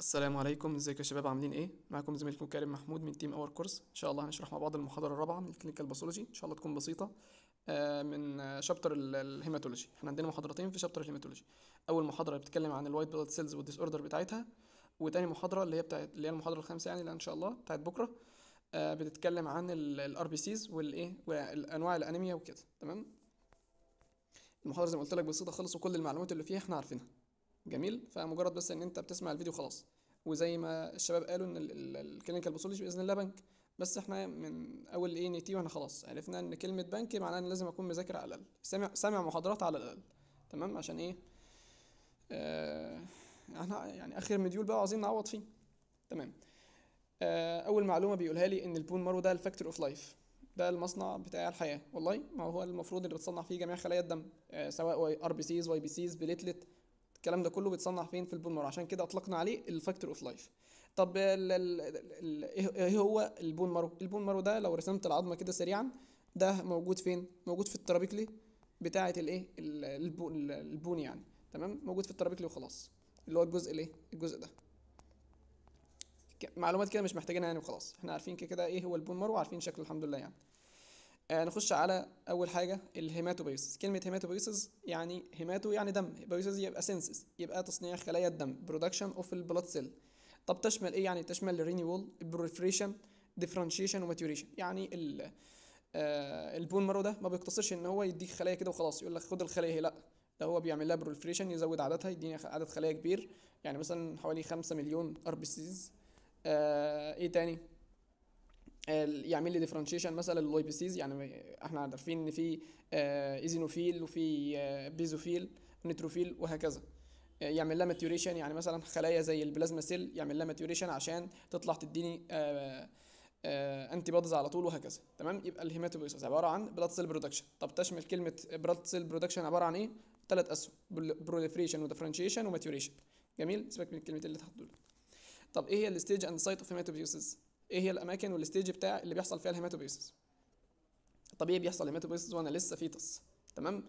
السلام عليكم ازيكم يا شباب عاملين ايه معاكم زميلكم كريم محمود من تيم اور كورس ان شاء الله هنشرح مع بعض المحاضره الرابعه من الكلينيكال باثولوجي ان شاء الله تكون بسيطه آه، من شابتر الهيماتولوجي احنا عندنا محاضرتين في شابتر الهيماتولوجي اول محاضره بتتكلم عن الوايت بلاد سيلز والديس اوردر بتاعتها وتاني محاضره اللي هي بتاعت اللي هي المحاضره الخامسه يعني اللي ان شاء الله بتاعت بكره آه، بتتكلم عن الار بي سيز والايه وانواع الانيميا وكده تمام المحاضره زي ما قلت لك بسيطه خالص وكل المعلومات اللي فيها احنا عارفينها جميل فمجرد بس ان انت بتسمع الفيديو خلاص وزي ما الشباب قالوا ان الكلينيكال باثولوجي باذن الله بنك بس احنا من اول اي ان تي واحنا خلاص عرفنا ان كلمه بنك معناها ان لازم اكون مذاكر على الاقل سامع سامع محاضرات على الاقل تمام عشان ايه آه احنا يعني اخر مديول بقى عايزين نعوض فيه تمام آه اول معلومه بيقولها لي ان البون مارو ده الفاكتور اوف لايف ده المصنع بتاع الحياه والله ما هو المفروض اللي بتصنع فيه جميع خلايا الدم آه سواء ار بي سيز واي بي سيز بليتلت الكلام ده كله بيتصنع فين في البون مارو عشان كده اطلقنا عليه الفاكتور اوف لايف طب ايه هو إيه البون مارو البون مارو ده لو رسمت العظمه كده سريعا ده موجود فين موجود في الترابيكلي بتاعه الايه البون يعني تمام موجود في الترابيكلي وخلاص اللي هو الجزء الايه الجزء ده معلومات كده مش محتاجينها يعني وخلاص احنا عارفين كده ايه هو البون مارو وعارفين شكله الحمد لله يعني آه نخش على اول حاجه الهيماتوبيسس كلمه هيماتوبيسس يعني هيماتو يعني دم بيسس يبقى سنسس يبقى تصنيع خلايا الدم برودكشن اوف البلاد سيل طب تشمل ايه يعني تشمل الرينيول البروفريشن ديفرنشيشن وماتيوريشن يعني ال آه البون مارو ده ما بيقتصرش ان هو يديك خلايا كده وخلاص يقول لك خد الخلايا هي لا ده هو بيعمل لها بروفريشن يزود عددها يديني عدد خلايا كبير يعني مثلا حوالي 5 مليون ار بي سيز ايه تاني يعمل لي ديفرنشيشن مثلا لللايبسيز يعني احنا عارفين ان في ايزينوفيل آه، وفي بيزوفيل آه، نيتروفيل وهكذا آه، يعمل لها ماتيوريشن يعني مثلا خلايا زي البلازما سيل يعمل لها ماتيوريشن عشان تطلع تديني انتي بادز على طول وهكذا تمام يبقى الهيماتوبويسس عباره عن بلاد سيل برودكشن طب تشمل كلمه بلاد سيل برودكشن عباره عن ايه ثلاث اسهم بروليفريشن وديفرنشيشن وماتيوريشن جميل سيبك من الكلمتين اللي تحت دول طب ايه هي الستيج اند سايت اوف هيماتوبويسس؟ ايه هي الاماكن والستيج بتاع اللي بيحصل فيها الهيماتوبيسس طبيعي بيحصل هيماتوبيسس وانا لسه فيتس تمام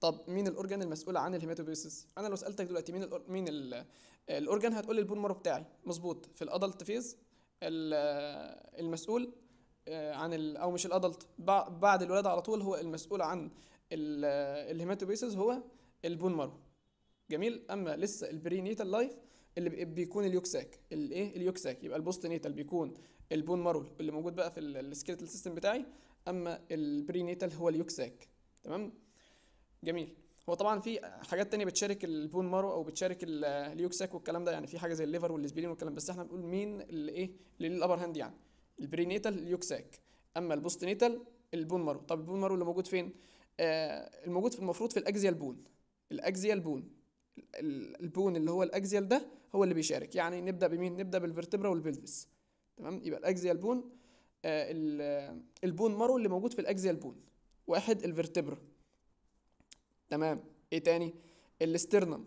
طب مين الاورجان المسؤول عن الهيماتوبيسس انا لو سالتك دلوقتي مين الأور... مين ال... الاورجان هتقول لي البون مارو بتاعي مظبوط في الادلت فيز المسؤول آه، عن ال... او مش الادلت بعد الولاده على طول هو المسؤول عن ال... الهيماتوبيسس هو البون مارو جميل اما لسه البرينيتال لايف اللي بيكون اليوكساك الايه اليوكساك يبقى البوست نيتال بيكون البون مارو اللي موجود بقى في السكيلتال سيستم بتاعي اما البرينيتال هو اليوكساك تمام جميل هو طبعا في حاجات تانية بتشارك البون مارو او بتشارك اليوكساك والكلام ده يعني في حاجه زي الليفر والسبلين والكلام بس احنا بنقول مين اللي ايه اللي الابر هاند يعني البرينيتال اليوكساك اما البوست نيتال البون مارو طب البون مارو اللي موجود فين آه الموجود في المفروض في الاجزيال بون الاجزيال بون البون اللي هو الاجزيال ده هو اللي بيشارك يعني نبدا بمين نبدا بالفرتبرا والبلفس تمام يبقى الاكزيال بون آه البون مارو اللي موجود في الاكزيال بون واحد الفرتبرا تمام ايه تاني الاسترنم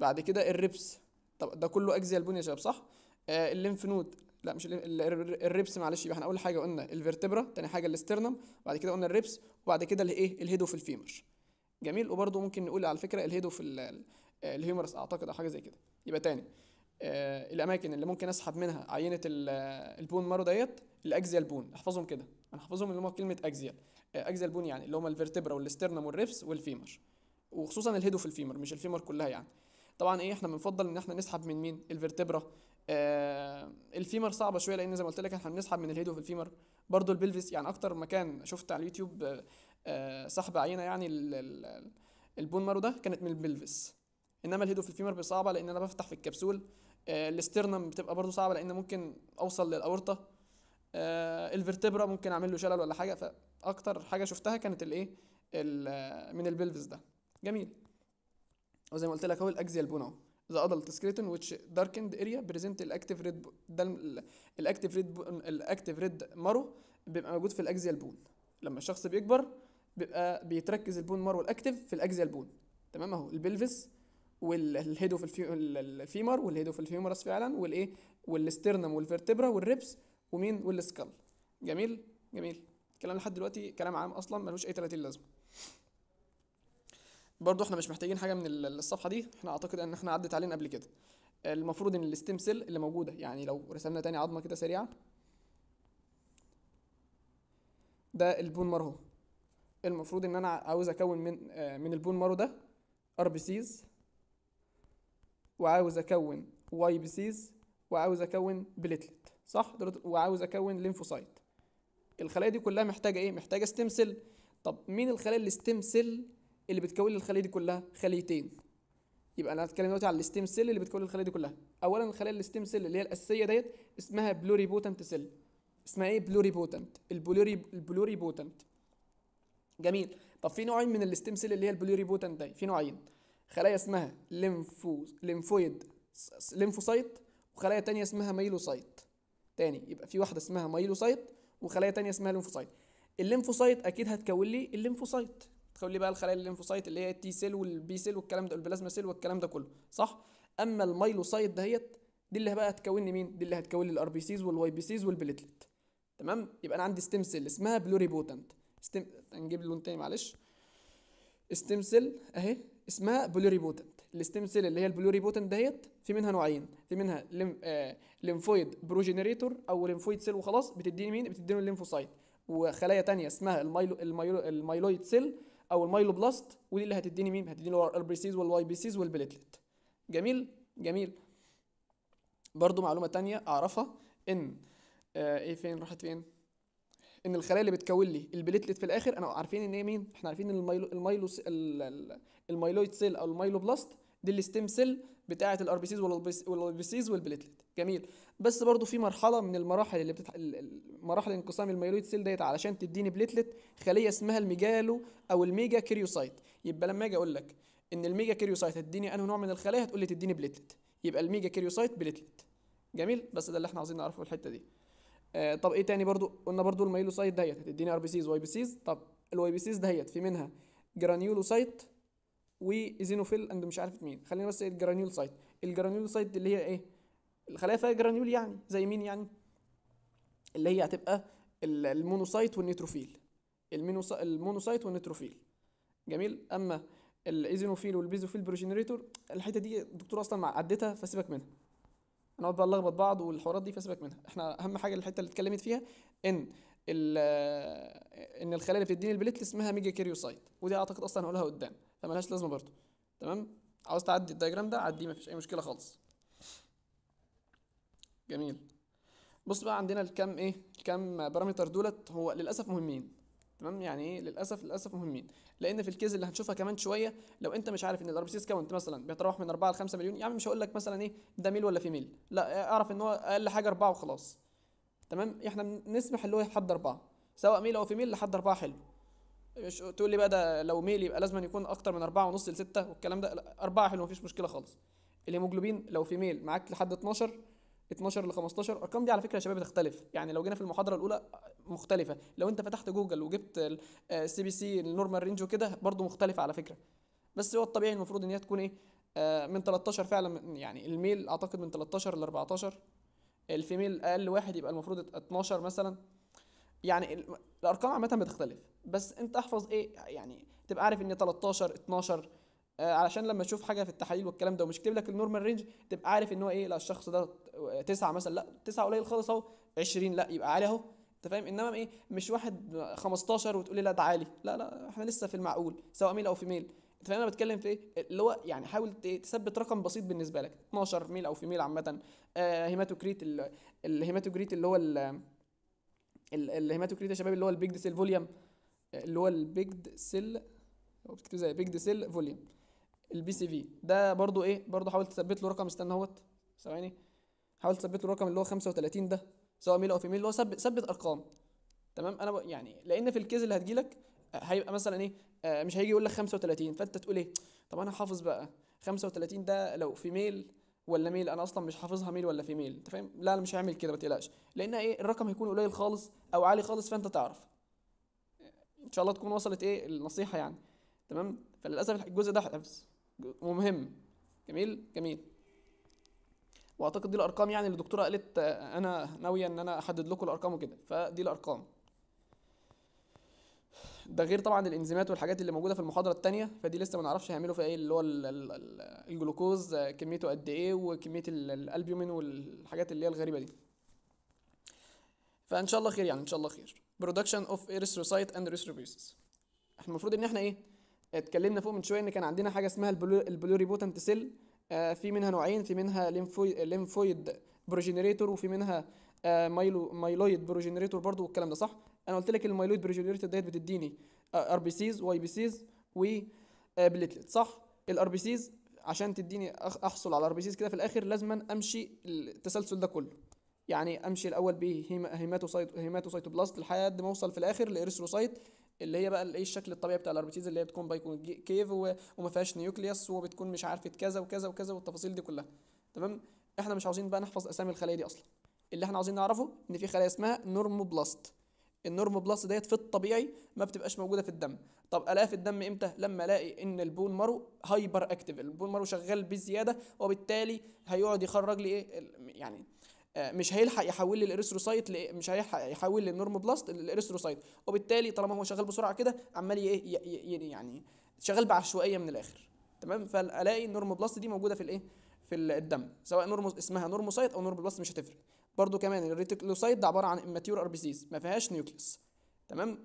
بعد كده الريبس طب ده كله اكزيال بون يا شباب صح آه الليمف نود لا مش الريبس معلش يبقى احنا اول حاجه قلنا الفرتبرا تاني حاجه الاسترنم بعد كده قلنا الريبس وبعد كده الايه الهيد اوف الفيمر جميل وبرده ممكن نقول على فكره الهيد اوف الهيومرس اعتقد او حاجه زي كده يبقى تاني آه، الاماكن اللي ممكن اسحب منها عينه آه، البون مارو ديت الاكزيال بون احفظهم كده انا احفظهم اللي هم كلمه اكزيال آه، اكزيال بون يعني اللي هم الفيرتبرا والاسترنم والريبس والفيمر وخصوصا الهيد اوف الفيمر مش الفيمر كلها يعني طبعا ايه احنا بنفضل ان احنا نسحب من مين الفيرتبرا آه الفيمر صعبه شويه لان زي ما قلت لك احنا بنسحب من الهيد اوف الفيمر برضو البلفيس يعني اكتر مكان شفت على اليوتيوب آه سحب عينه يعني البون مارو ده كانت من البلفيس انما الهيد اوف الفيمر بصعبه لان انا بفتح في الكبسول آه، الاسترنم بتبقى برضو صعبه لان ممكن اوصل للاورطه آه، الفرتبرا ممكن اعمل له شلل ولا حاجه فاكتر حاجه شفتها كانت الايه آه، من البلفز ده جميل وزي ما قلت لك اهو الاكزيال بون اهو ذا ادلت سكريتون ويتش داركند اريا بريزنت الاكتيف ريد ده الاكتيف ريد الاكتيف ريد مارو بيبقى موجود في الاكزيال بون لما الشخص بيكبر بيبقى بيتركز البون مارو الاكتيف في الاكزيال بون تمام اهو البلفس والهيد اوف الفيمر والهيد اوف الفيمرس فعلا والايه والسترنم والفرتبرا والريبس ومين والسكال جميل جميل الكلام لحد دلوقتي كلام عام اصلا ملوش اي 30 لازمه برضو احنا مش محتاجين حاجه من الصفحه دي احنا اعتقد ان احنا عدت علينا قبل كده المفروض ان الستيم سيل اللي موجوده يعني لو رسمنا تاني عظمه كده سريعه ده البون مارو المفروض ان انا عاوز اكون من آه، من البون مارو ده ار بي سيز وعاوز اكون واي بي سيز وعاوز اكون بليتلت صح وعاوز اكون ليمفوسايت الخلايا دي كلها محتاجه ايه محتاجه ستيم سيل طب مين الخلايا الستيم سيل اللي بتكون الخلايا دي كلها خليتين يبقى انا هتكلم دلوقتي على الستيم سيل اللي بتكون الخلايا دي كلها اولا الخلايا الستيم سيل اللي هي الاساسيه ديت اسمها بلوري بوتنت سيل اسمها ايه بلوري بوتنت البلوري البلوري بوتنت جميل طب في نوعين من الستيم سيل اللي هي البلوري بوتنت دي في نوعين خلايا اسمها ليمفو ليمفويد ليمفوسايت وخلايا تانية اسمها مايلوسايت تاني يبقى في واحدة اسمها مايلوسايت وخلايا تانية اسمها ليمفوسايت الليمفوسايت اكيد هتكون لي الليمفوسايت تكون لي بقى الخلايا الليمفوسايت اللي هي التي سيل والبي سيل والكلام ده والبلازما سيل والكلام ده كله صح اما المايلوسايت دهيت دي اللي بقى هتكون لي مين دي اللي هتكون لي الار بي سيز والواي بي سيز والبليتلت تمام يبقى انا عندي ستيم سيل اسمها بلوري بوتنت ستيم هنجيب اللون تاني معلش ستيم سيل اهي اسمها بلوريبوتنت الستيم سيل اللي هي البلوريبوتنت دهيت في منها نوعين في منها لم... آه... بروجينيريتور او ليمفويد سيل وخلاص بتديني مين بتديني الليمفوسايت وخلايا تانية اسمها المايلو المايلو المايلويد سيل او بلاست ودي اللي هتديني مين هتديني البي سيز والواي بي سيز والبليتلت جميل جميل برضو معلومه تانية اعرفها ان آه... ايه فين راحت فين ان الخلايا اللي بتكون لي البليتلت في الاخر انا عارفين ان هي مين احنا عارفين ان المايلو المايلويد سيل او المايلو بلاست دي الستيم سيل بتاعه الار بي سيز والار بي سيز والبليتلت جميل بس برضو في مرحله من المراحل اللي بتتح... مراحل انقسام المايلويد سيل ديت علشان تديني بليتلت خليه اسمها الميجالو او الميجا كيريوسايت يبقى لما اجي اقول لك ان الميجا كيريوسايت هتديني انه نوع من الخلايا هتقول لي تديني بليتلت يبقى الميجا كيريوسايت بليتلت جميل بس ده اللي احنا عاوزين نعرفه في الحته دي آه، طب ايه تاني برضو قلنا برضو الميلوسايت دهيت هتديني ار بي سيز واي بي سيز طب الواي بي سيز دهيت في منها جرانيولوسايت وايزينوفيل اند مش عارف مين خلينا بس ايه، الجرانيولوسايت الجرانيولوسايت اللي هي ايه الخلايا فيها جرانيول يعني زي مين يعني اللي هي هتبقى المونوسايت والنيتروفيل المونوسايت والنيتروفيل جميل اما الايزينوفيل والبيزوفيل بروجينريتور الحته دي الدكتور اصلا عدتها فسيبك منها نقعد بقى نلخبط بعض والحوارات دي فسيبك منها احنا اهم حاجه الحته اللي اتكلمت فيها ان ان الخلايا اللي بتديني البليت اسمها ميجا كيريوسايت ودي اعتقد اصلا هقولها قدام فمالهاش لازمه برضو تمام عاوز تعدي الدايجرام ده عديه مفيش اي مشكله خالص جميل بص بقى عندنا الكام ايه الكام بارامتر دولت هو للاسف مهمين تمام يعني ايه للاسف للاسف مهمين لان في الكيز اللي هنشوفها كمان شويه لو انت مش عارف ان الاربسيس كاونت مثلا بيتراوح من 4 ل 5 مليون يعني مش هقول لك مثلا ايه ده ميل ولا في ميل لا اعرف ان هو اقل حاجه 4 وخلاص تمام احنا بنسمح اللي هو لحد 4 سواء ميل او في ميل لحد 4 حلو مش تقول لي بقى ده لو ميل يبقى لازم يكون اكتر من 4 ونص ل 6 والكلام ده لا 4 حلو مفيش مشكله خالص الهيموجلوبين لو في ميل معاك لحد 12 12 ل 15 الارقام دي على فكره يا شباب بتختلف يعني لو جينا في المحاضره الاولى مختلفه لو انت فتحت جوجل وجبت السي بي سي النورمال رينج وكده برده مختلفه على فكره بس هو الطبيعي المفروض ان هي تكون ايه آه، من 13 فعلا يعني الميل اعتقد من 13 ل 14 الفيميل اقل واحد يبقى المفروض 12 مثلا يعني الارقام عامه بتختلف بس انت احفظ ايه يعني تبقى عارف ان 13 12 آه، علشان لما تشوف حاجه في التحاليل والكلام ده ومش كتب لك النورمال رينج تبقى عارف ان هو ايه لا الشخص ده تسعه مثلا لا تسعه قليل خالص اهو 20 لا يبقى عالي اهو انت فاهم انما ايه مش واحد 15 وتقول لي لا ده عالي لا لا احنا لسه في المعقول سواء ميل او فيميل انت فاهم انا بتكلم في ايه اللي هو يعني حاول تثبت رقم بسيط بالنسبه لك 12 ميل او فيميل عامه آه، هيماتوكريت الهيماتوكريت اللي هو الهيماتوكريت يا شباب اللي هو البيج سيل فوليوم اللي هو البيج سيل هو بتكتبه زي بيج سيل فوليوم البي سي في ده برضو ايه برضو حاول تثبت له رقم استنى اهوت ثواني حاول تثبت له الرقم اللي هو 35 ده سواء ميل او في ميل اللي هو ثبت ثبت ارقام تمام انا يعني لان في الكيز اللي هتجيلك آه، هيبقى مثلا ايه آه، مش هيجي يقول لك 35 فانت تقول ايه طب انا حافظ بقى 35 ده لو في ميل ولا ميل انا اصلا مش حافظها ميل ولا ميل انت فاهم لا انا مش هعمل كده ما تقلقش لان ايه الرقم هيكون قليل خالص او عالي خالص فانت تعرف ان شاء الله تكون وصلت ايه النصيحه يعني تمام فللاسف الجزء ده حفظ ومهم جميل جميل واعتقد دي الارقام يعني اللي الدكتوره قالت آه، انا ناويه ان انا احدد لكم الارقام وكده فدي الارقام ده غير طبعا الانزيمات والحاجات اللي موجوده في المحاضره الثانيه فدي لسه ما نعرفش هيعملوا فيها ايه اللي هو الجلوكوز آه، كميته قد ايه وكميه الالبيومين والحاجات اللي هي الغريبه دي فان شاء الله خير يعني ان شاء الله خير برودكشن اوف erythrocyte اند ريثروبيسس احنا المفروض ان احنا ايه اتكلمنا فوق من شويه ان كان عندنا حاجه اسمها البلوري بوتنت سيل آه، في منها نوعين في منها ليمفويد بروجينيريتور وفي منها آه، مايلو مايلويد بروجينيريتور برضو والكلام ده صح انا قلت لك المايلويد بروجينيريتور ديت بتديني ار بي سيز واي بي سيز وبليتلت صح الار بي سيز عشان تديني احصل على ار بي سيز كده في الاخر لازما امشي التسلسل ده كله يعني امشي الاول بهيماتوسايت هيماتوسايتوبلاست لحد ما اوصل في الاخر لاريثروسايت اللي هي بقى الايه الشكل الطبيعي بتاع الاربيتيز اللي هي بتكون بايكون كيف وما فيهاش نيوكليوس وبتكون مش عارفه كذا وكذا وكذا والتفاصيل دي كلها تمام احنا مش عاوزين بقى نحفظ اسامي الخلايا دي اصلا اللي احنا عاوزين نعرفه ان في خلايا اسمها نورموبلاست النورموبلاست ديت في الطبيعي ما بتبقاش موجوده في الدم طب الاقيها في الدم امتى لما الاقي ان البون مارو هايبر اكتيف البون مارو شغال بزياده وبالتالي هيقعد يخرج لي ايه يعني آه، مش هيلحق يحول لي الاريثروسايت مش هيلحق يحول لي النورموبلاست الاريثروسايت وبالتالي طالما هو شغال بسرعه كده عمال ايه يعني شغال بعشوائيه من الاخر تمام فالاقي النورموبلاست دي موجوده في الايه في الدم سواء نورمو اسمها نورموسايت او نورموبلاست مش هتفرق برضو كمان الريتيكلوسايت ده عباره عن اماتيور ار بي سيز ما فيهاش نيوكليس تمام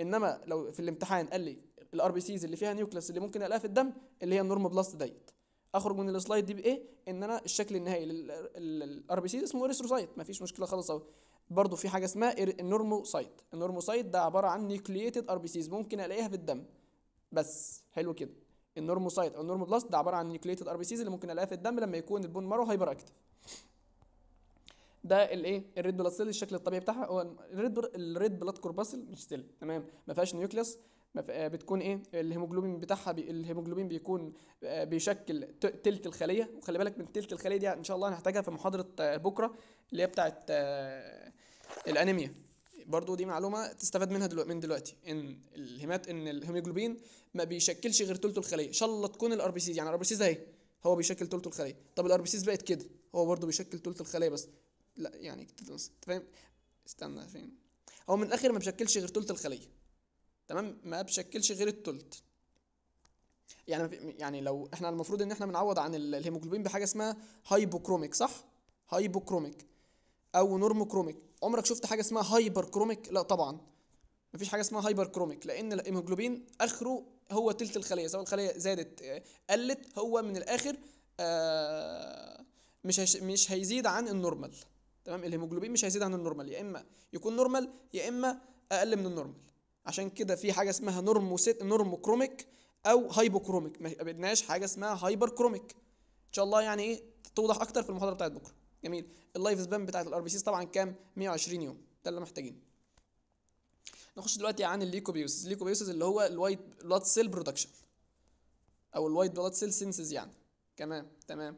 انما لو في الامتحان قال لي الار بي سيز اللي فيها نيوكليس اللي ممكن الاقيها في الدم اللي هي النورموبلاست ديت اخرج من السلايد دي بايه ان انا الشكل النهائي للار بي سي اسمه اريثروسايت مفيش مشكله خالص اهو برضه في حاجه اسمها النورموسايت النورموسايت ده عباره عن نيوكليتد ار بي سيز ممكن الاقيها في الدم بس حلو كده النورموسايت او النورموبلاست ده عباره عن نيوكليتد ار بي سيز اللي ممكن الاقيها في الدم لما يكون البون مارو هايبر اكتف ده الايه الريد بلاد سيل الشكل الطبيعي بتاعها هو الريد الريد بلاد كورباسل مش سيل تمام ما فيهاش نيوكليوس آه، بتكون ايه الهيموجلوبين بتاعها بي الهيموجلوبين بيكون آه، بيشكل تلت الخليه وخلي بالك من تلت الخليه دي ان شاء الله هنحتاجها في محاضره آه، بكره اللي هي بتاعه الانيميا برضو دي معلومه تستفاد منها دلوقتي من دلوقتي ان الهيمات ان الهيموجلوبين ما بيشكلش غير تلت الخليه ان شاء الله تكون الار بي سيز يعني الار بي سيز اهي هو بيشكل تلت الخليه طب الار بي سيز بقت كده هو برضو بيشكل تلت الخليه بس لا يعني فاهم استنى فين هو من الاخر ما بيشكلش غير تلت الخليه تمام ما بشكلش غير التلت يعني يعني لو احنا المفروض ان احنا بنعوض عن الهيموجلوبين بحاجه اسمها هايبوكروميك صح هايبوكروميك او نورموكروميك عمرك شفت حاجه اسمها هايبر كروميك لا طبعا مفيش حاجه اسمها هايبر كروميك لان الهيموجلوبين اخره هو تلت الخليه سواء الخليه زادت آه، قلت هو من الاخر آه، مش مش هيزيد عن النورمال تمام الهيموجلوبين مش هيزيد عن النورمال يا اما يكون نورمال يا اما اقل من النورمال عشان كده في حاجه اسمها نورمو نورموكروميك او هايبوكروميك ما بدناش حاجه اسمها هايبر كروميك ان شاء الله يعني ايه توضح اكتر في المحاضره بتاعت بكره جميل اللايف سبان بتاعت الار بي سيز طبعا كام 120 يوم ده اللي محتاجينه نخش دلوقتي عن الليكوبيوسز الليكوبيوسز اللي هو الوايت بلاد سيل برودكشن او الوايت بلاد سيل سينسز يعني كمان تمام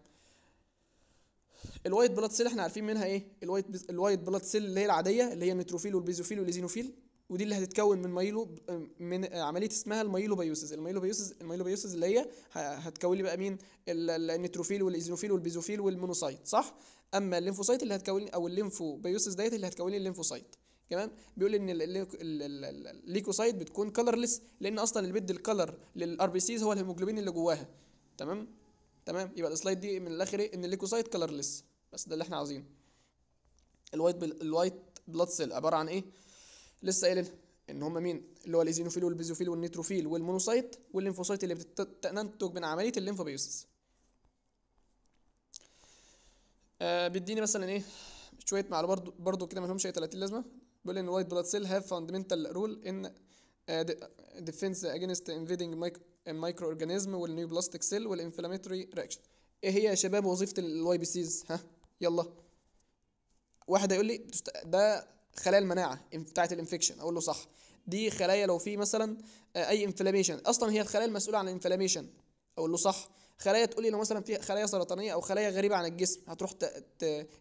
الوايت بلاد سيل احنا عارفين منها ايه الوايت الوايت بلاد سيل اللي هي العاديه اللي هي النيتروفيل والبيزوفيل والليزينوفيل ودي اللي هتتكون من مايلو من عمليه اسمها المايلوبيوسيس المايلو المايلوبيوسيس اللي هي هتكون لي بقى مين النيتروفيل والايزينوفيل والبيزوفيل والمونوسايت صح اما الليمفوسايت اللي هتكون او الليمفوبيوسيس ديت اللي هتكون لي الليمفوسايت تمام بيقول ان الليكوسايت بتكون كلرلس لان اصلا اللي بيدي الكلر للار بي سيز هو الهيموجلوبين اللي جواها تمام تمام يبقى السلايد دي من الاخر ايه ان الليكوسايت كلرلس بس ده اللي احنا عاوزينه الوايت الوايت بلاد سيل عباره عن ايه لسه قايل ان هم مين اللي هو الايزينوفيل والبيزوفيل والنيتروفيل والمونوسايت والليمفوسايت اللي بتنتج من عمليه الليمفوبيوسيس آه بيديني مثلا ايه شويه معلومات برضو, برضو كده ما لهمش اي 30 لازمه بيقول ان الوايت بلاد سيل هاف فاندمنتال رول ان ديفنس اجينست انفيدنج مايكرو اورجانيزم والنيو بلاستيك سيل والانفلاماتوري رياكشن ايه هي يا شباب وظيفه الواي بي سيز ها يلا واحد هيقول لي ده خلايا المناعه بتاعه الانفكشن اقول له صح دي خلايا لو في مثلا آه، اي انفلاميشن اصلا هي الخلايا المسؤوله عن الانفلاميشن اقول له صح خلايا تقول لي لو مثلا في خلايا سرطانيه او خلايا غريبه عن الجسم هتروح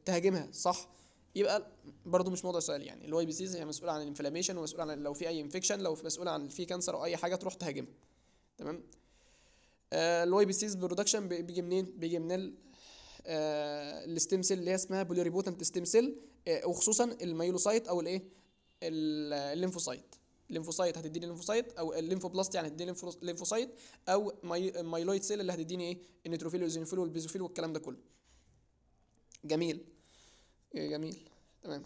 تهاجمها صح يبقى برضو مش موضوع سؤال يعني الواي بي سيز هي مسؤوله عن الانفلاميشن ومسؤوله عن لو في اي انفكشن لو مسؤوله عن في كانسر او اي حاجه تروح تهاجمها تمام آه، الواي بي سيز برودكشن بيجي منين بيجي من الستيم سيل آه، اللي هي اسمها بوليريبوتنت ستيم سيل آه، وخصوصا الميلوسايت او الايه الليمفوسايت الليمفوسايت هتديني الليمفوسايت او الليمفوبلاست يعني هتديني الليمفوسايت او مايلويد سيل اللي هتديني ايه النيتروفيل والزينوفيل والبيزوفيل والكلام ده كله جميل إيه، جميل تمام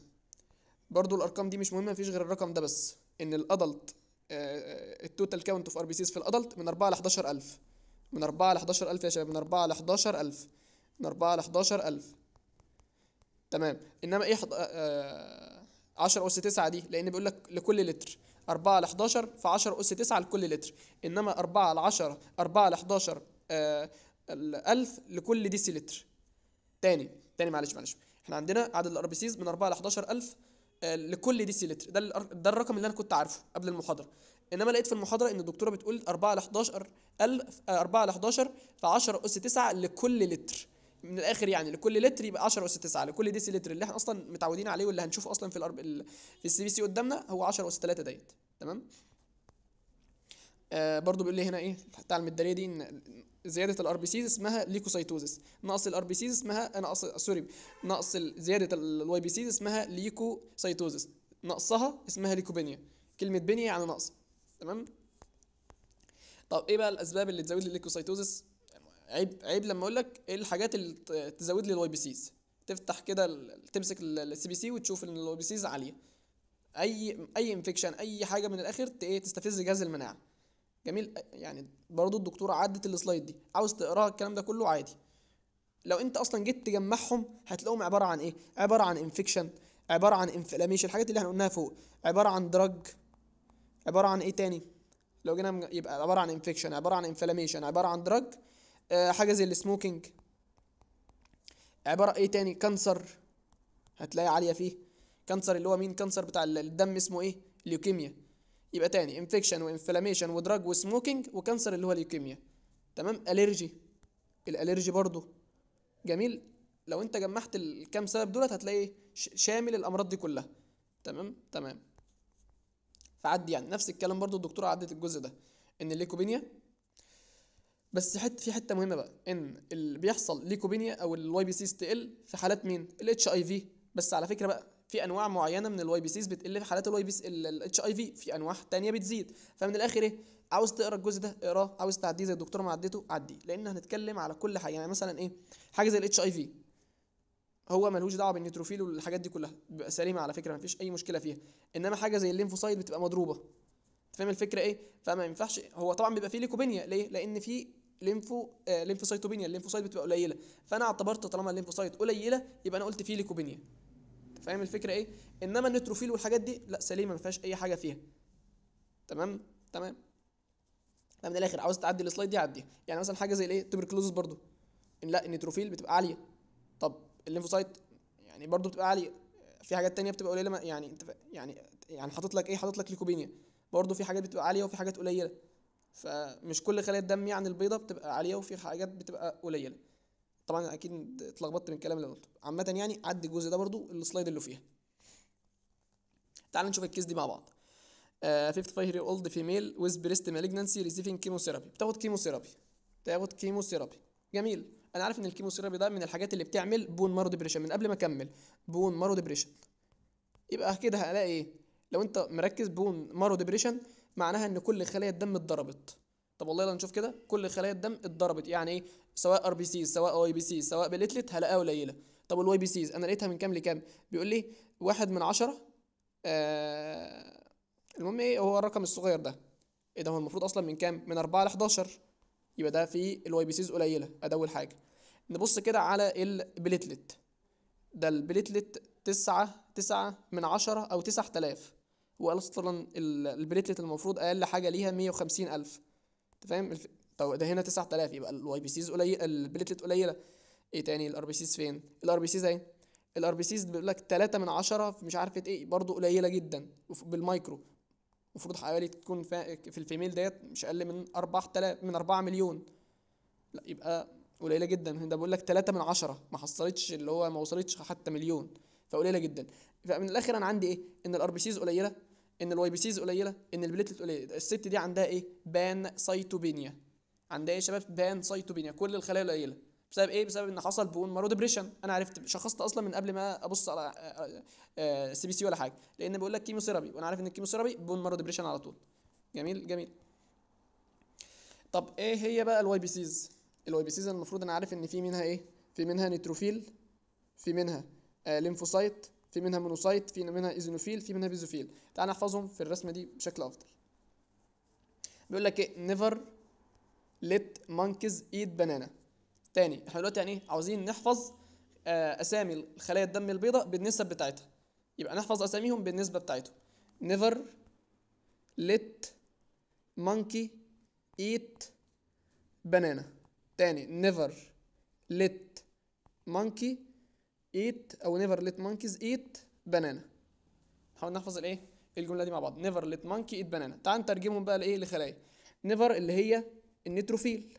برضو الارقام دي مش مهمه مفيش غير الرقم ده بس ان الادلت التوتال كاونت اوف ار بي سيز في الادلت من 4 ل 11000 من 4 ل 11000 يا شباب من 4 ل 11000 من 4 ل 11000 تمام انما ايه 10 اس 9 دي لان بيقول لك لكل لتر 4 ل 11 ف 10 اس 9 لكل لتر انما 4 ل 10 4 ل 11 1000 آه، لكل ديسي لتر تاني تاني معلش معلش احنا عندنا عدد الار بي سيز من 4 ل 11000 آه، لكل ديسي لتر ده ده الرقم اللي انا كنت عارفه قبل المحاضره انما لقيت في المحاضره ان الدكتوره بتقول 4 ل 11 1000 4 ل 11 ف 10 اس 9 لكل لتر من الاخر يعني لكل لتر يبقى 10 اس 9 لكل ديسي لتر اللي احنا اصلا متعودين عليه واللي هنشوفه اصلا في الأرب... في السي بي سي قدامنا هو 10 اس 3 ديت تمام آه برضو بيقول لي هنا ايه بتاع المداريه دي ان زياده الار بي سيز اسمها ليكوسايتوزس نقص الار بي سيز اسمها انا أص... سوري نقص زياده الواي بي سيز اسمها ليكوسايتوزس نقصها اسمها ليكوبينيا كلمه بنيه يعني نقص تمام طب ايه بقى الاسباب اللي تزود لي الليكوسايتوزس عيب عيب لما اقول لك ايه الحاجات اللي تزود لي الواي بي سيز تفتح كده تمسك السي بي سي وتشوف ان الواي بي سيز عاليه اي اي انفكشن اي حاجه من الاخر ايه تستفز جهاز المناعه جميل يعني برضو الدكتوره عدت السلايد دي عاوز تقراها الكلام ده كله عادي لو انت اصلا جيت تجمعهم هتلاقيهم عباره عن ايه عباره عن انفكشن عباره عن انفلاميشن الحاجات اللي احنا قلناها فوق عباره عن دراج عباره عن ايه تاني لو جينا يبقى عباره عن انفكشن عباره عن انفلاميشن عباره عن دراج آه، حاجه زي السموكينج عباره ايه تاني كانسر هتلاقي عاليه فيه كانسر اللي هو مين كانسر بتاع الدم اسمه ايه ليوكيميا يبقى تاني انفكشن وانفلاميشن ودراج وسموكينج وكانسر اللي هو ليوكيميا تمام الرجي الالرجي برضو جميل لو انت جمعت الكام سبب دولت هتلاقي شامل الامراض دي كلها تمام تمام فعدي يعني نفس الكلام برضو الدكتوره عدت الجزء ده ان الليكوبينيا بس حت في حته مهمه بقى ان اللي بيحصل ليكوبينيا او الواي بي سيز تقل في حالات مين الاتش اي في بس على فكره بقى في انواع معينه من الواي بي سيز بتقل في حالات الواي بي الاتش اي في في انواع تانية بتزيد فمن الاخر ايه عاوز تقرا الجزء ده اقراه عاوز تعديه زي الدكتور ما عدته عديه لان هنتكلم على كل حاجه يعني مثلا ايه حاجه زي الاتش اي في هو ملوش دعوه بالنيتروفيل والحاجات دي كلها بيبقى سليمه على فكره ما فيش اي مشكله فيها انما حاجه زي الليمفوسايد بتبقى مضروبه فاهم الفكره ايه فما ينفعش هو طبعا بيبقى فيه ليكوبينيا ليه لان في ليمفو آه ليمفوسايتوبينيا الليمفوسايت بتبقى قليله فانا اعتبرت طالما الليمفوسايت قليله يبقى انا قلت فيه ليكوبينيا فاهم الفكره ايه انما النيتروفيل والحاجات دي لا سليمه ما فيهاش اي حاجه فيها تمام تمام فمن الاخر عاوز تعدي السلايد دي عديها يعني مثلا حاجه زي الايه تبركلوزس برضو إن لا النيتروفيل بتبقى عاليه طب الليمفوسايت يعني برضو بتبقى عاليه في حاجات تانية بتبقى قليله يعني انت يعني يعني حاطط لك ايه حاطط لك ليكوبينيا برضو في حاجات بتبقى عاليه وفي حاجات قليله فمش كل خلايا الدم يعني البيضه بتبقى عاليه وفي حاجات بتبقى قليله طبعا اكيد اتلخبطت من الكلام اللي قلته عامه يعني عدي الجزء ده برضو السلايد اللي فيها تعال نشوف الكيس دي مع بعض 55 آه، year old female with breast malignancy receiving chemotherapy بتاخد كيموثيرابي بتاخد كيموثيرابي جميل انا عارف ان الكيموثيرابي ده من الحاجات اللي بتعمل بون مارو ديبريشن من قبل ما اكمل بون مارو ديبريشن يبقى كده هلاقي ايه لو انت مركز بون مارو ديبريشن معناها ان كل خلايا الدم اتضربت طب والله يلا نشوف كده كل خلايا الدم اتضربت يعني ايه سواء ار بي سيز سواء واي بي سيز سواء بليتلت هلاقيها قليله طب الواي بي سيز انا لقيتها من كام لكام بيقول لي واحد من عشرة آه المهم ايه هو الرقم الصغير ده ايه ده هو المفروض اصلا من كام من 4 ل 11 يبقى ده في الواي بي سيز قليله ادي اول حاجه نبص كده على البليتلت ده البليتلت تسعة تسعة من عشرة أو 9000 واصلا البليتلت المفروض اقل حاجه ليها 150000 انت فاهم طب ده هنا 9000 يبقى الواي بي سيز قليل البليتلت قليله ايه تاني الار بي سيز فين الار بي سيز اهي الار بي سيز بيقول لك 3 من 10 مش عارفه ايه برضه قليله جدا بالمايكرو المفروض حوالي تكون في الفيميل ديت مش اقل من 4000 من 4 مليون لا يبقى قليله جدا ده بقول لك 3 من 10 ما حصلتش اللي هو ما وصلتش حتى مليون فقليله جدا فمن الاخر انا عندي ايه ان الار بي سيز قليله ان الواي بي سيز قليله ان البليتلت قليله الست دي عندها ايه بان سايتوبينيا عندها ايه يا شباب بان سايتوبينيا كل الخلايا قليله بسبب ايه بسبب ان حصل بون مارو ديبريشن انا عرفت شخصت اصلا من قبل ما ابص على سي بي سي ولا حاجه لان بيقول لك كيمو سيرابي وانا عارف ان الكيمو سيرابي بون مارو ديبريشن على طول جميل جميل طب ايه هي بقى الواي بي سيز الواي بي سيز المفروض انا عارف ان في منها ايه في منها نيتروفيل في منها آه ليمفوسايت في منها مونوسايت في منها ايزينوفيل في منها بيزوفيل تعال نحفظهم في الرسمه دي بشكل افضل بيقول لك ايه نيفر ليت مانكيز ايت بنانا تاني احنا دلوقتي يعني ايه عاوزين نحفظ آه، اسامي الخلايا الدم البيضاء بالنسب بتاعتها يبقى نحفظ اساميهم بالنسبه بتاعتهم نيفر ليت monkey ايت بنانا تاني نيفر ليت monkey ايت او نيفر ليت مونكيز ايت بانانا نحاول نحفظ الايه الجمله دي مع بعض نيفر ليت مونكي ايت بانانا تعال نترجمهم بقى لايه لخلايا نيفر اللي هي النيتروفيل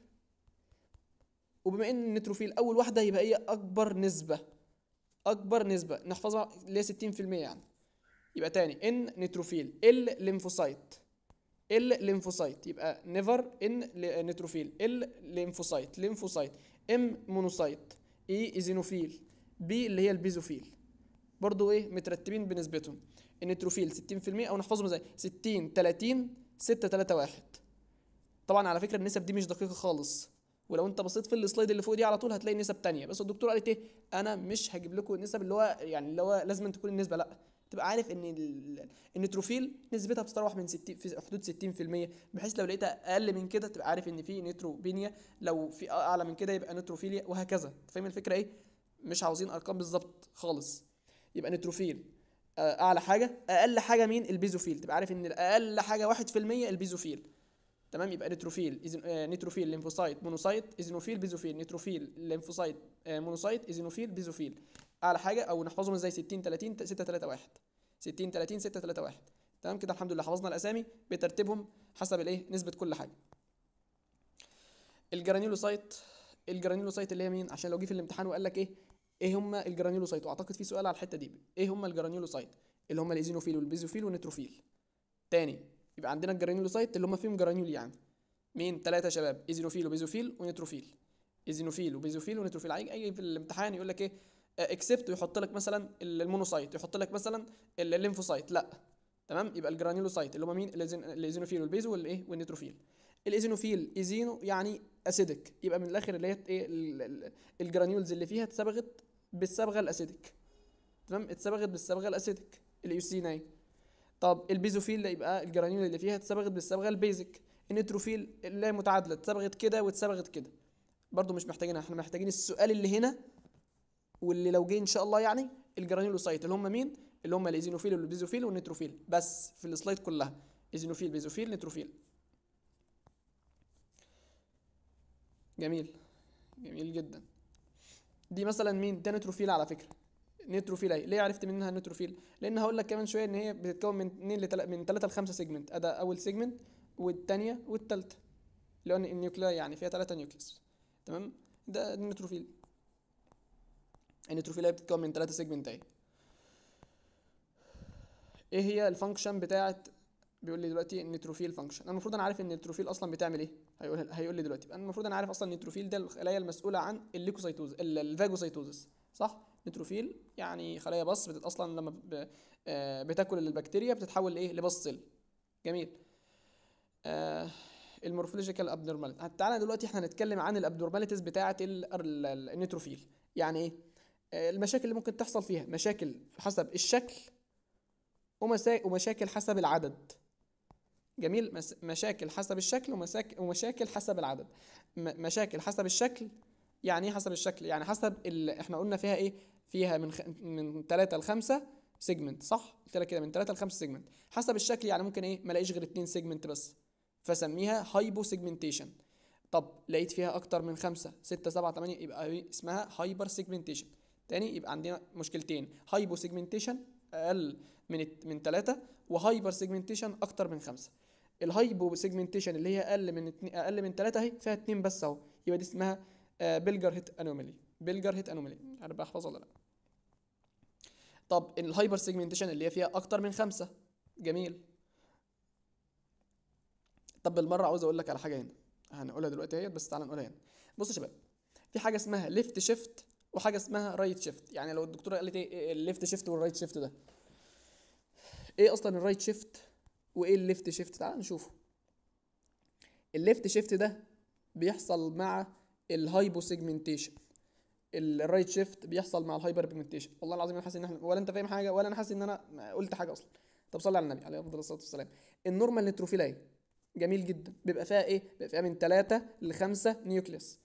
وبما ان النيتروفيل اول واحده يبقى هي اكبر نسبه اكبر نسبه نحفظها اللي هي 60% يعني يبقى تاني ان نيتروفيل ال ليمفوسايت ال ليمفوسايت يبقى نيفر ان نيتروفيل ال ليمفوسايت ليمفوسايت ام مونوسايت e اي ايزينوفيل بي اللي هي البيزوفيل برضو ايه مترتبين بنسبتهم النيتروفيل 60% او نحفظهم زي 60 30 6 3 1 طبعا على فكره النسب دي مش دقيقه خالص ولو انت بصيت في السلايد اللي فوق دي على طول هتلاقي نسب تانية بس الدكتور قالت ايه انا مش هجيب لكم النسب اللي هو يعني اللي هو لازم تكون النسبه لا تبقى عارف ان النيتروفيل نسبتها بتتراوح من 60 في حدود 60% بحيث لو لقيتها اقل من كده تبقى عارف ان في نيتروبينيا لو في اعلى من كده يبقى نيتروفيليا وهكذا فاهم الفكره ايه مش عاوزين ارقام بالظبط خالص يبقى نيتروفيل آه، اعلى حاجه اقل حاجه مين البيزوفيل تبقى عارف ان اقل حاجه 1% البيزوفيل تمام يبقى نيتروفيل إزن... آه نيتروفيل ليمفوسايت مونوسايت ايزينوفيل بيزوفيل نيتروفيل ليمفوسايت آه مونوسايت ايزينوفيل بيزوفيل اعلى حاجه او نحفظهم ازاي 60 30 6 3 1 60 30 6 3 1 تمام كده الحمد لله حفظنا الاسامي بترتيبهم حسب الايه نسبه كل حاجه الجرانيولوسايت الجرانيولوسايت اللي هي مين عشان لو جه في الامتحان وقال لك ايه ايه هما الجرانيولوسايت واعتقد في سؤال على الحته دي ايه هما الجرانيولوسايت اللي هما الايزينوفيل والبيزوفيل والنيتروفيل تاني يبقى عندنا الجرانيولوسايت اللي هما فيهم جرانيول يعني مين ثلاثه شباب ايزينوفيل وبيزوفيل ونيتروفيل ايزينوفيل وبيزوفيل ونيتروفيل اي في الامتحان يقول لك ايه اكسبت آه، ويحط لك مثلا المونوسايت يحط لك مثلا الليمفوسايت لا تمام يبقى الجرانيولوسايت اللي هم مين الايزينوفيل والبيزو والايه والنيتروفيل الايزينوفيل ايزينو يعني اسيدك يبقى من الاخر اللي هي ايه الجرانيولز اللي فيها اتصبغت بالصبغه الاسيتك تمام اتصبغت بالصبغه الاسيديك الايوسيناي طب البيزوفيل اللي يبقى الجرانيول اللي فيها اتصبغت بالصبغه البيزك النيتروفيل اللي هي متعادله اتصبغت كده واتصبغت كده برضو مش محتاجينها احنا محتاجين السؤال اللي هنا واللي لو جه ان شاء الله يعني الجرانيولوسايت اللي هم مين اللي هم الايزينوفيل والبيزوفيل والنيتروفيل بس في السلايد كلها ايزينوفيل بيزوفيل نيتروفيل جميل جميل جدا دي مثلا مين ده نيتروفيل على فكره نيتروفيل ايه ليه عرفت منها نيتروفيل لان هقول لك كمان شويه ان هي بتتكون من 2 لتل... من 3 ل 5 سيجمنت ادا اول سيجمنت والثانيه والثالثه اللي هو النيوكلاي يعني فيها 3 نيوكليس تمام ده النيتروفيل النيتروفيل بتتكون من 3 سيجمنت اهي ايه هي الفانكشن بتاعه بيقول لي دلوقتي النيتروفيل فانكشن انا المفروض انا عارف ان النيتروفيل اصلا بتعمل ايه هيقول هيقول لي دلوقتي انا المفروض انا عارف اصلا النيتروفيل ده الخلايا المسؤوله عن الليكوسيتوز الفاجوسيتوزس صح نيتروفيل يعني خلايا بص بتت اصلا لما آه، بتاكل البكتيريا بتتحول لايه لبصل جميل آه المورفولوجيكال ابنورماليتي تعالى دلوقتي احنا هنتكلم عن الابنورماليتيز بتاعه النيتروفيل يعني ايه آه، المشاكل اللي ممكن تحصل فيها مشاكل حسب الشكل ومشاكل حسب العدد جميل مشاكل حسب الشكل ومشاكل حسب العدد مشاكل حسب الشكل يعني ايه حسب الشكل يعني حسب اللي احنا قلنا فيها ايه فيها من خ... من 3 ل 5 سيجمنت صح قلت لك كده من 3 ل 5 سيجمنت حسب الشكل يعني ممكن ايه ما الاقيش غير 2 سيجمنت بس فسميها هايبو سيجمنتيشن طب لقيت فيها اكتر من 5 6 7 8 يبقى إيه؟ اسمها هايبر سيجمنتيشن تاني يبقى عندنا مشكلتين هايبو سيجمنتيشن اقل من من 3 وهايبر سيجمنتيشن اكتر من 5 الهايبو سيجمنتيشن اللي هي اقل من اقل من 3 اهي فيها 2 بس اهو يبقى دي اسمها بلجر هيت انومالي بلجر هيت انومالي عارف بقى احفظها ولا لا طب الهايبر سيجمنتيشن اللي هي فيها اكتر من خمسة جميل طب بالمره عاوز اقول لك على حاجه هنا هنقولها دلوقتي اهي بس تعالى نقولها هنا بص يا شباب في حاجه اسمها ليفت شيفت وحاجه اسمها رايت شيفت يعني لو الدكتوره قالت ايه الليفت شيفت والرايت شيفت ده ايه اصلا الرايت شيفت وايه الليفت شيفت تعال نشوفه الليفت شيفت ده بيحصل مع الهايبو سيجمنتيشن الرايت شيفت بيحصل مع الهايبر بيجمنتيشن والله العظيم انا حاسس ان احنا ولا انت فاهم حاجه ولا انا حاسس ان انا قلت حاجه اصلا طب صلي على النبي عليه افضل الصلاه والسلام النورمال نيتروفيلاي جميل جدا بيبقى فيها ايه بيبقى فيها من 3 ل 5 نيوكليس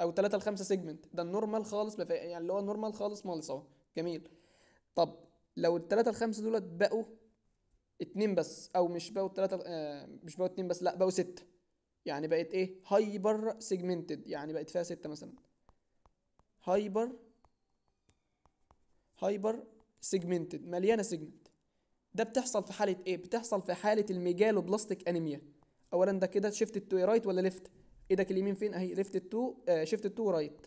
او 3 ل 5 سيجمنت ده النورمال خالص بيبقى يعني اللي هو النورمال خالص مالص اهو جميل طب لو ال 3 ل 5 دولت بقوا اتنين بس او مش باو تلاتة آه مش باو اتنين بس لا باو ستة يعني بقت ايه هايبر سيجمنتد يعني بقت فيها ستة مثلا هايبر هايبر سيجمنتد مليانة سيجمنت ده بتحصل في حالة ايه بتحصل في حالة الميجالو بلاستيك انيميا اولا ده كده شيفت تو رايت ولا ليفت ايدك اليمين فين اهي ليفت تو آه شيفت تو رايت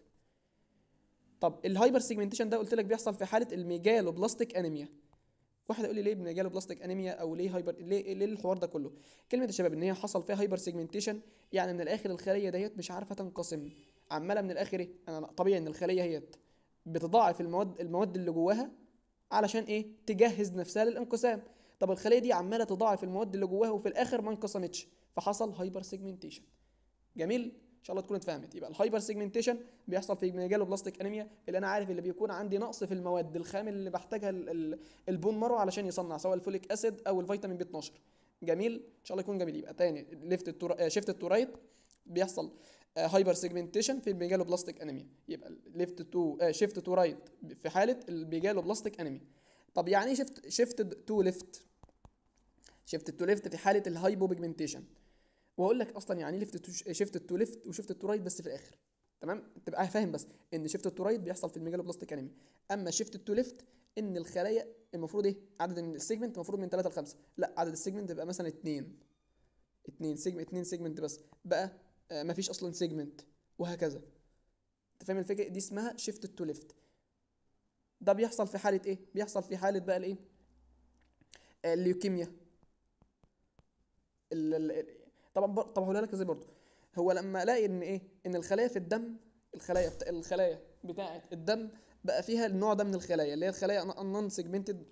طب الهايبر سيجمنتيشن ده قلت لك بيحصل في حالة الميجالو بلاستيك انيميا واحد يقول لي ليه بنجي جاله بلاستيك انيميا او ليه هايبر ليه ليه الحوار ده كله كلمه يا شباب ان هي حصل فيها هايبر سيجمنتيشن يعني من الاخر الخليه ديت مش عارفه تنقسم عماله من الاخر ايه انا طبيعي ان الخليه هيت بتضاعف المواد المواد اللي جواها علشان ايه تجهز نفسها للانقسام طب الخليه دي عماله تضاعف المواد اللي جواها وفي الاخر ما انقسمتش فحصل هايبر سيجمنتيشن جميل ان شاء الله تكون اتفهمت يبقى الهايبر سيجمنتيشن بيحصل في البلاستيك انيميا اللي انا عارف اللي بيكون عندي نقص في المواد الخام اللي بحتاجها البون مارو علشان يصنع سواء الفوليك اسيد او الفيتامين بي 12 جميل ان شاء الله يكون جميل يبقى تاني ليفت التور... شيفت تو رايت بيحصل هايبر آه، سيجمنتيشن في بلاستيك انيميا يبقى ليفت تو شيفت تو رايت في حاله بلاستيك انيميا طب يعني ايه شيفت شيفت تو ليفت شيفت تو ليفت في حاله الهايبو بيجمنتيشن واقول لك اصلا يعني ايه ليفت شيفت تو ليفت وشيفت تو رايت بس في الاخر تمام تبقى فاهم بس ان شيفت تو رايت بيحصل في الميجالوبلاستيك انيميا اما شيفت تو ليفت ان الخلايا المفروض ايه عدد السيجمنت المفروض من 3 ل 5 لا عدد السيجمنت بيبقى مثلا 2 2 سيجمنت 2 سيجمنت بس بقى آه فيش اصلا سيجمنت وهكذا انت فاهم الفكره دي اسمها شيفت تو ليفت ده بيحصل في حاله ايه بيحصل في حاله بقى الايه آه، الليوكيميا طبعا طبعا طب لك ازاي برضه هو لما الاقي ان ايه ان الخلايا في الدم الخلايا بتا... الخلايا بتاعه الدم بقى فيها النوع ده من الخلايا اللي هي الخلايا نون سيجمنتد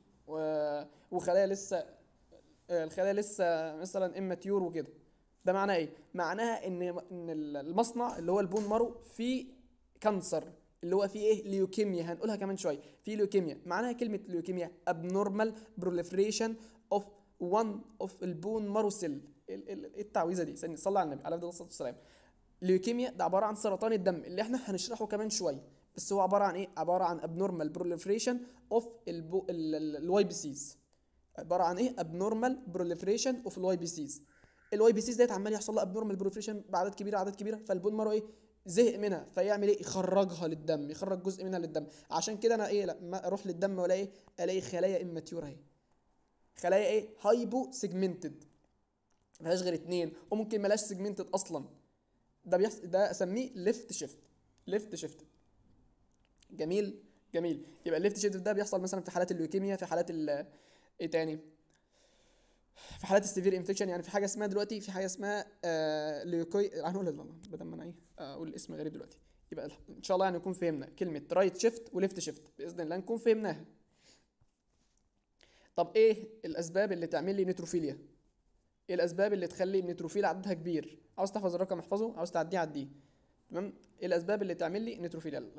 وخلايا لسه آه، الخلايا لسه مثلا اماتيور وكده ده معناه ايه معناها ان ان المصنع اللي هو البون مارو فيه كانسر اللي هو فيه ايه ليوكيميا هنقولها كمان شويه في ليوكيميا معناها كلمه ليوكيميا ابنورمال بروليفريشن اوف وان اوف البون مارو سيل التعويذه دي استني صلي على النبي عليه الصلاه والسلام ليوكيميا ده عباره عن سرطان الدم اللي احنا هنشرحه كمان شويه بس هو عباره عن ايه عباره عن ابنورمال بروليفريشن اوف الواي بي سيز عباره عن ايه ابنورمال بروليفريشن اوف الواي بي سيز الواي بي سيز ديت عمال يحصل لها ابنورمال بروليفريشن بعدد كبيره اعداد كبيره فالبون مارو ايه زهق منها فيعمل ايه يخرجها للدم يخرج جزء منها للدم عشان كده انا ايه لما اروح للدم ايه الاقي خلايا اماتيور اهي خلايا ايه هايبو سيجمنتد ملهاش فيهاش غير اتنين وممكن ملاش سيجمنتد اصلا ده بيحس ده اسميه ليفت شيفت ليفت شيفت جميل جميل يبقى الليفت شيفت ده بيحصل مثلا في حالات اللوكيميا في حالات ال ايه تاني في حالات السيفير انفكشن يعني في حاجه اسمها دلوقتي في حاجه اسمها آه ليوكوي هنقول بدل ما انا ايه اقول اسم غريب دلوقتي يبقى ان شاء الله يعني نكون فهمنا كلمه رايت شيفت وليفت شيفت باذن الله نكون فهمناها طب ايه الاسباب اللي تعمل لي نيتروفيليا ايه الاسباب اللي تخلي النيتروفيل عددها كبير عاوز تحفظ الرقم احفظه عاوز تعديه عديه تمام ايه الاسباب اللي تعمل لي نيتروفيل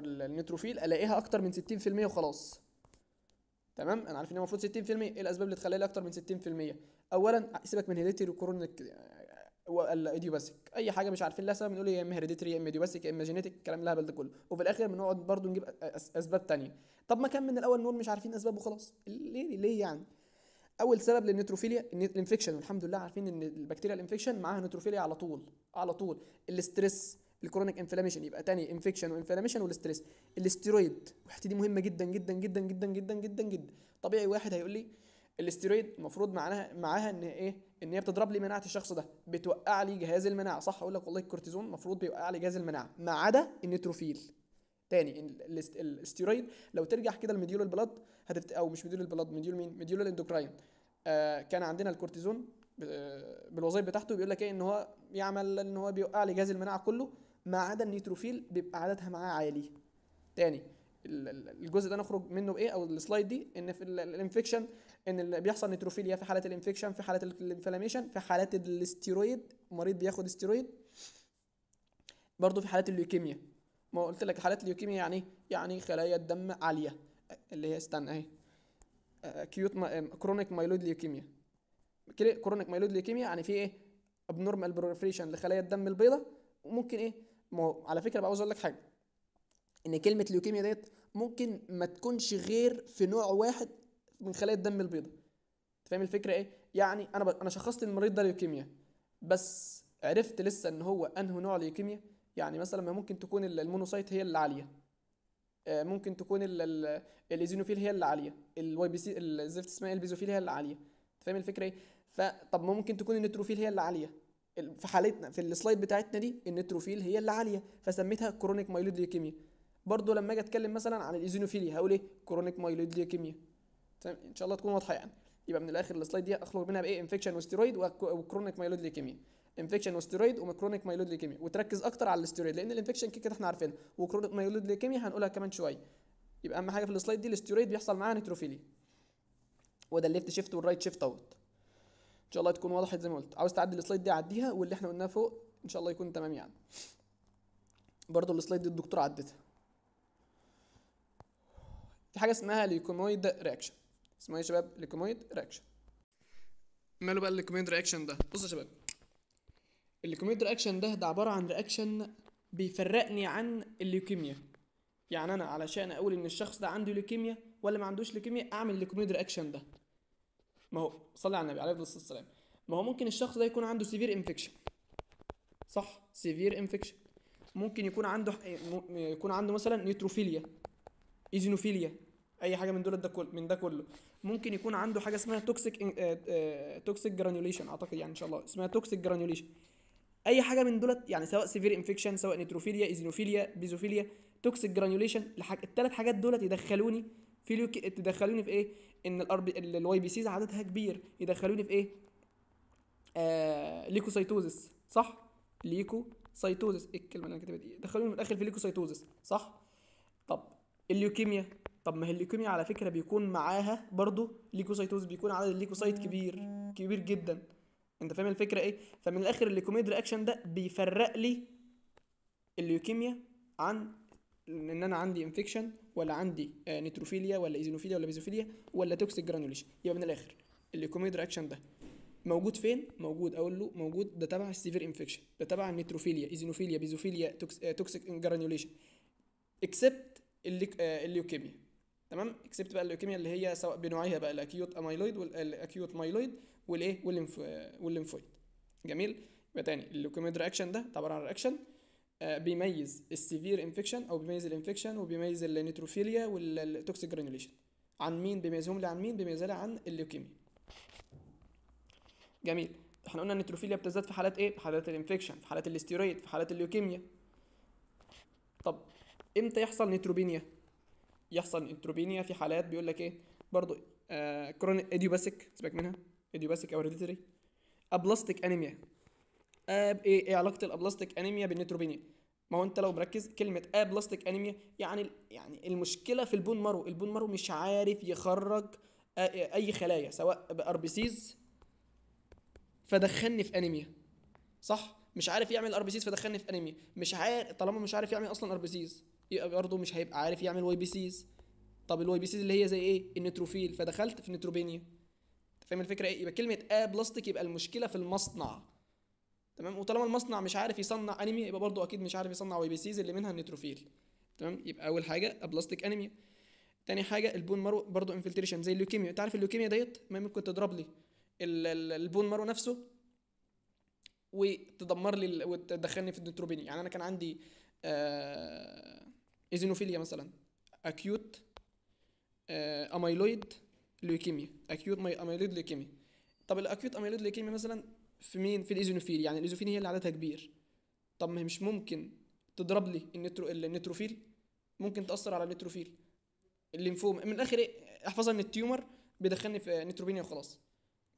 النيتروفيل الاقيها اكتر من 60% وخلاص تمام انا عارف ان المفروض 60% ايه الاسباب اللي تخليها لي اكتر من 60% اولا سيبك من هيريديتري وكرونيك والايديوباسيك اي حاجه مش عارفين لها سبب بنقول يا اما هيريديتري يا اما ايديوباسيك يا اما جينيتك الكلام الهبل ده كله وفي الاخر بنقعد برضو نجيب اسباب تانية طب ما كان من الاول نقول مش عارفين اسباب وخلاص ليه ليه يعني اول سبب للنيتروفيليا الانفكشن والحمد لله عارفين ان البكتيريا الانفكشن معاها نيتروفيليا على طول على طول الاسترس الكرونيك انفلاميشن يبقى تاني انفكشن وانفلاميشن والاستريس الاستيرويد الحته دي مهمه جدا جدا جدا جدا جدا جدا جدا طبيعي واحد هيقول لي الاستيرويد المفروض معناها معاها ان ايه ان هي بتضرب لي مناعه الشخص ده بتوقع لي جهاز المناعه صح اقول لك والله الكورتيزون المفروض بيوقع لي جهاز المناعه ما عدا النيتروفيل تاني الاستيرويد لو ترجع كده لميديول البلاد هتفت... او مش مديول البلاد مديول مين مديول الاندوكراين آه كان عندنا الكورتيزون بالوظائف بتاعته بيقول لك ايه ان هو يعمل ان هو بيوقع لي جهاز المناعه كله ما عدا النيتروفيل بيبقى عددها معاه عالي تاني الجزء ده نخرج منه بايه او السلايد دي ان في الانفكشن ان اللي بيحصل نيتروفيليا في حاله الانفكشن في حاله الانفلاميشن في حالات الاستيرويد مريض بياخد استيرويد برضه في حالات اللوكيميا ما قلت لك حالات اليوكيميا يعني ايه يعني خلايا الدم عاليه اللي هي استنى اهي كيوت ما... كرونيك مايلود ليوكيميا كرونيك مايلود ليوكيميا يعني في ايه ابنورمال بروفريشن لخلايا الدم البيضاء وممكن ايه ما على فكره بقى عاوز اقول لك حاجه ان كلمه ليوكيميا ديت ممكن ما تكونش غير في نوع واحد من خلايا الدم البيضاء فاهم الفكره ايه يعني انا ب... انا شخصت المريض ده ليوكيميا بس عرفت لسه ان هو انه نوع ليوكيميا يعني مثلا ما ممكن تكون المونوسايت هي اللي عاليه آه، ممكن تكون الايزينوفيل هي اللي عاليه الواي بي سي الزفت اسمها البيزوفيل هي اللي عاليه فاهم الفكره ايه فطب ما ممكن تكون النتروفيل هي اللي عاليه في حالتنا في السلايد بتاعتنا دي النتروفيل هي اللي عاليه فسميتها كرونيك مايلود ليكيميا برضه لما اجي اتكلم مثلا عن الايزينوفيليا هقول ايه كرونيك مايلود ليكيميا تمام ان شاء الله تكون واضحه يعني يبقى من الاخر السلايد دي اخرج منها بايه انفكشن وستيرويد وكرونيك مايلود ليكيميا انفكشن وستيرويد وكرونيك مايلود ليكيميا وتركز اكتر على الاستيرويد لان الانفكشن كده احنا عارفينها وكرونيك مايلود ليكيميا هنقولها كمان شويه يبقى اهم حاجه في السلايد دي الاستيرويد بيحصل معاه نيتروفيليا وده الليفت شيفت والرايت شيفت اهوت ان شاء الله تكون وضحت زي ما قلت عاوز تعدي السلايد دي عديها واللي احنا قلناه فوق ان شاء الله يكون تمام يعني برضو السلايد دي الدكتور عدتها في حاجه اسمها ليكومويد رياكشن اسمها يا شباب ليكومويد رياكشن ماله بقى الليكومويد رياكشن ده بصوا يا شباب الكوميت رياكشن ده ده عباره عن رياكشن بيفرقني عن الليوكيميا يعني انا علشان اقول ان الشخص ده عنده ليوكيميا ولا ما عندوش ليوكيميا اعمل الليكوميد رياكشن ده ما هو صلي على النبي عليه الصلاه والسلام ما هو ممكن الشخص ده يكون عنده سيفير انفكشن صح سيفير انفكشن ممكن يكون عنده يكون عنده مثلا نيتروفيليا ايزينوفيليا اي حاجه من دول ده كله من ده كله ممكن يكون عنده حاجه اسمها توكسيك توكسيك جرانيوليشن اعتقد يعني ان شاء الله اسمها توكسيك جرانيوليشن اي حاجه من دولت يعني سواء سيفير انفكشن سواء نيتروفيليا ايزينوفيليا بيزوفيليا توكسيك جرانيوليشن الحاج... الثلاث حاجات دولت يدخلوني في اليو... تدخلوني في ايه ان الار بي الواي بي سيز عددها كبير يدخلوني في ايه آه... ليكوسايتوزس صح ليكوسايتوزس ايه الكلمه اللي انا كاتبها دي يدخلوني من الاخر في ليكوسايتوزس صح طب الليوكيميا طب ما هي الليوكيميا على فكره بيكون معاها برضو ليكوسايتوز بيكون عدد الليكوسايت كبير كبير جدا انت فاهم الفكره ايه فمن الاخر الليكوميد رياكشن ده بيفرق لي الليوكيميا عن ان انا عندي انفكشن ولا عندي نيتروفيليا آه، ولا ايزينوفيليا ولا بيزوفيليا ولا توكسيك جرانوليشن يبقى من الاخر الليكوميد رياكشن ده موجود فين موجود اقول له موجود ده تبع السيفير انفكشن ده تبع النيتروفيليا ايزينوفيليا بيزوفيليا توكسيك جرانوليشن اكسبت الليوكيميا تمام اكسبت بقى الليوكيميا اللي هي سواء بنوعيها بقى الاكيوت امايلويد والاكيوت مايلويد والايه والليمف والليمفويد جميل يبقى تاني اللوكيميد رياكشن ده عباره عن رياكشن آه، بيميز السيفير انفكشن او بيميز الانفكشن وبيميز النيتروفيليا والتوكسيك جرانيوليشن عن مين بيميزهم لي عن مين بيميزها لي عن اللوكيميا جميل احنا قلنا النيتروفيليا بتزداد في حالات ايه في حالات الانفكشن في حالات الاستيرويد في حالات اللوكيميا طب امتى يحصل نيتروبينيا يحصل نيتروبينيا في حالات بيقول لك ايه برضو آه، كرونيك ايديوباسيك سيبك منها او هيريديتري ابلاستيك انيميا اب ايه ايه علاقه الابلاستيك انيميا بالنيتروبينيا ما هو انت لو مركز كلمه ابلاستيك انيميا يعني يعني المشكله في البون مارو البون مارو مش عارف يخرج اي خلايا سواء بار بي سيز فدخلني في انيميا صح مش عارف يعمل ار بي سيز فدخلني في انيميا مش عارف طالما مش عارف يعمل اصلا ار بي سيز يبقى برضه مش هيبقى عارف يعمل واي بي سيز طب الواي بي سيز اللي هي زي ايه النيتروفيل فدخلت في نيتروبينيا فاهم الفكره ايه يبقى كلمه ا بلاستيك يبقى المشكله في المصنع تمام وطالما المصنع مش عارف يصنع انمي يبقى برضو اكيد مش عارف يصنع واي بي سيز اللي منها النيتروفيل تمام يبقى اول حاجه بلاستيك انيميا تاني حاجه البون مارو برضو انفلتريشن زي اللوكيميا انت عارف اللوكيميا ديت ما ممكن تضرب لي البون مارو نفسه وتدمر لي وتدخلني في النيتروبيني يعني انا كان عندي آه ايزينوفيليا مثلا اكيوت آه اميلويد لوكيميا اكيوت ماي اميلود لوكيميا طب الاكيوت اميلويد لوكيميا مثلا في مين في الايزونوفيل يعني الايزوفيل هي اللي عددها كبير طب ما هي مش ممكن تضرب لي النترو النتروفيل ممكن تاثر على النتروفيل الليمفوما من الاخر ايه احفظها ان التيومر بيدخلني في نتروبينيا وخلاص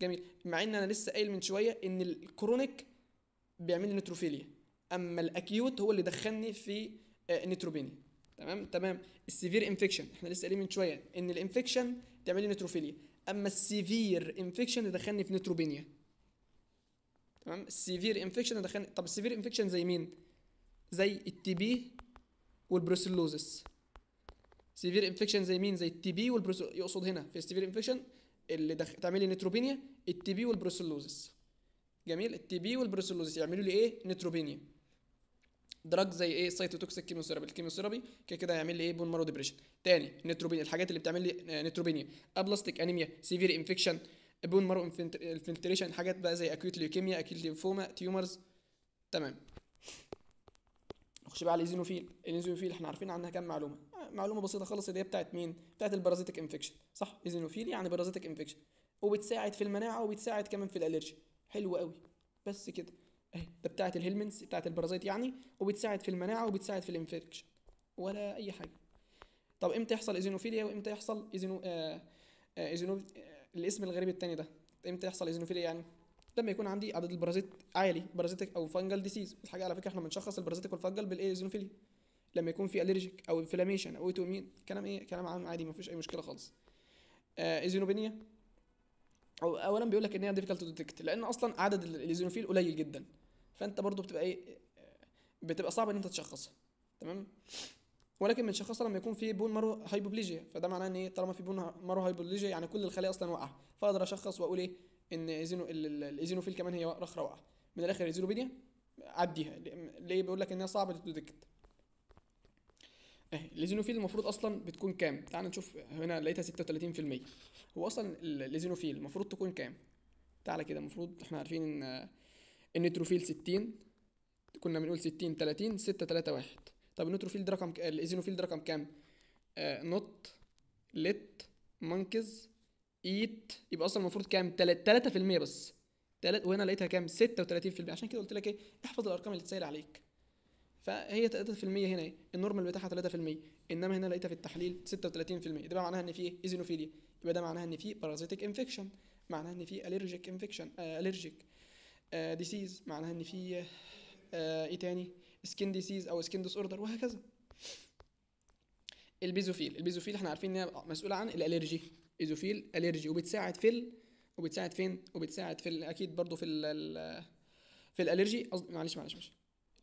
جميل مع ان انا لسه قايل من شويه ان الكرونيك بيعمل لي نتروفيليا اما الاكيوت هو اللي دخلني في آه، نتروبينيا تمام تمام السيفير انفكشن احنا لسه قايلين من شويه ان الانفكشن تعمل لي نيتروفيليا اما السيفير انفكشن يدخلني في نيتروبينيا تمام السيفير انفكشن يدخلني طب السيفير انفكشن زي مين زي التي بي والبروسيلوزس سيفير انفكشن زي مين زي التي بي والبروسيلوزس يقصد هنا في السيفير انفكشن اللي دخ... تعمل لي نيتروبينيا التي بي والبروسيلوزس جميل التي بي والبروسيلوزس يعملوا لي ايه نيتروبينيا دراج زي ايه سايتوتوكسيك كيموثيرابي الكيموثيرابي كده كده هيعمل لي ايه بون مارو ديبريشن تاني نيتروبينيا الحاجات اللي بتعمل لي نيتروبينيا ابلاستيك انيميا سيفير انفكشن بون مارو انفلتريشن حاجات بقى زي اكيوت ليوكيميا اكيوت ليمفوما تيومرز تمام نخش بقى على الايزينوفيل الايزينوفيل احنا عارفين عنها كام معلومه آه، معلومه بسيطه خالص اللي هي بتاعت مين بتاعت البارازيتك انفكشن صح ايزينوفيل يعني بارازيتك انفكشن وبتساعد في المناعه وبتساعد كمان في الالرجي حلو قوي بس كده اهي ده بتاعه الهيلمنتس بتاعت البرازيت يعني وبتساعد في المناعه وبتساعد في الانفكشن ولا اي حاجه طب امتى يحصل ايزينوفيليا وامتى يحصل ايزينو آه, آه، ايزينو آه الاسم الغريب التاني ده امتى يحصل ايزينوفيليا يعني لما يكون عندي عدد البرازيت عالي برازيتك او فانجل ديسيز الحاجه على فكره احنا بنشخص البرازيتك والفانجل بالايزينوفيليا لما يكون في الرجيك او انفلاميشن او اوتومين كلام ايه كلام عام عادي ما فيش اي مشكله خالص آه ايزينوبينيا او اولا بيقول لك ان هي ديفيكالت تو ديتكت لان اصلا عدد الايزينوفيل قليل جدا فانت برضو بتبقى ايه بتبقى صعب ان انت تشخصها تمام ولكن بنشخصها لما يكون في بون مارو هايبوبليجيا فده معناه ان ايه طالما في بون مارو هايبوبليجيا يعني كل الخلايا اصلا واقعه فاقدر اشخص واقول ايه ان ايزينو الايزينوفيل كمان هي رخره واقعه من الاخر ايزينوبيديا عديها ليه بيقول لك انها صعبه تديتكت إيه، الايزينوفيل المفروض اصلا بتكون كام تعال نشوف هنا لقيتها 36% هو اصلا الايزينوفيل المفروض تكون كام تعالى كده المفروض احنا عارفين ان النيتروفيل 60 كنا بنقول 60 30 6 3 1 طب النيتروفيل ده رقم الايزينوفيل ده رقم كام؟ آه، نوت ليت مانكز ايت يبقى اصلا المفروض كام؟ 3% بس تلات وهنا لقيتها كام 36% عشان كده قلت لك ايه احفظ الارقام اللي تسهل عليك فهي 3% هنا ايه النورمال بتاعها 3% انما هنا لقيتها في التحليل 36% ده بقى معناها ان في ايزينوفيليا يبقى ده معناها ان في بارازيتك انفكشن معناها ان في اليرجيك انفكشن الرجيك ديسيز آه، معناها ان في آه، ايه تاني سكين ديسيز او سكين ديس اوردر وهكذا البيزوفيل البيزوفيل احنا عارفين انها مسؤوله عن الالرجي ايزوفيل الرجي وبتساعد في ال... وبتساعد فين وبتساعد في ال... اكيد برضو في ال... في الالرجي قصدي معلش معلش معلش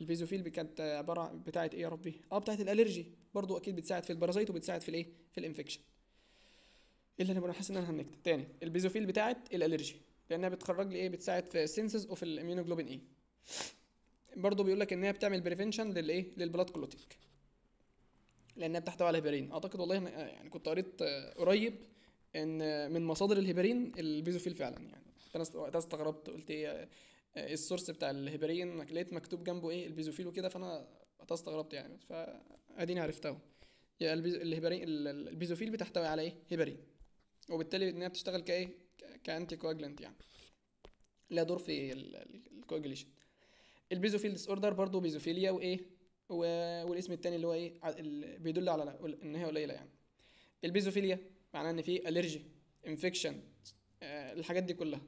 البيزوفيل كانت عباره بتاعه ايه يا ربي اه بتاعه الالرجي برضو اكيد بتساعد في البارازيت وبتساعد في الايه في الانفكشن اللي انا بقول حاسس ان انا هنكت تاني البيزوفيل بتاعه الالرجي لانها بتخرج لي ايه بتساعد في سينسز اوف الاميونوجلوبين ايه برضه بيقول لك ان هي بتعمل بريفنشن للايه للبلاد كلوتينج لانها بتحتوي على هيبرين اعتقد والله يعني كنت قريت آه، قريب ان من مصادر الهيبرين البيزوفيل فعلا يعني انا وقتها استغربت قلت ايه, آه، إيه السورس بتاع الهيبرين لقيت مكتوب جنبه ايه البيزوفيل وكده فانا وقتها استغربت يعني فاديني عرفتها الهيبرين البيزوفيل بتحتوي على ايه هيبرين وبالتالي انها بتشتغل كايه كانتي كواجلنت يعني لها دور في الكواجليشن البيزوفيل ديس اوردر برضه بيزوفيليا وايه والاسم التاني اللي هو ايه بيدل على ان هي قليله يعني البيزوفيليا معناها ان في الرجي انفكشن آه الحاجات دي كلها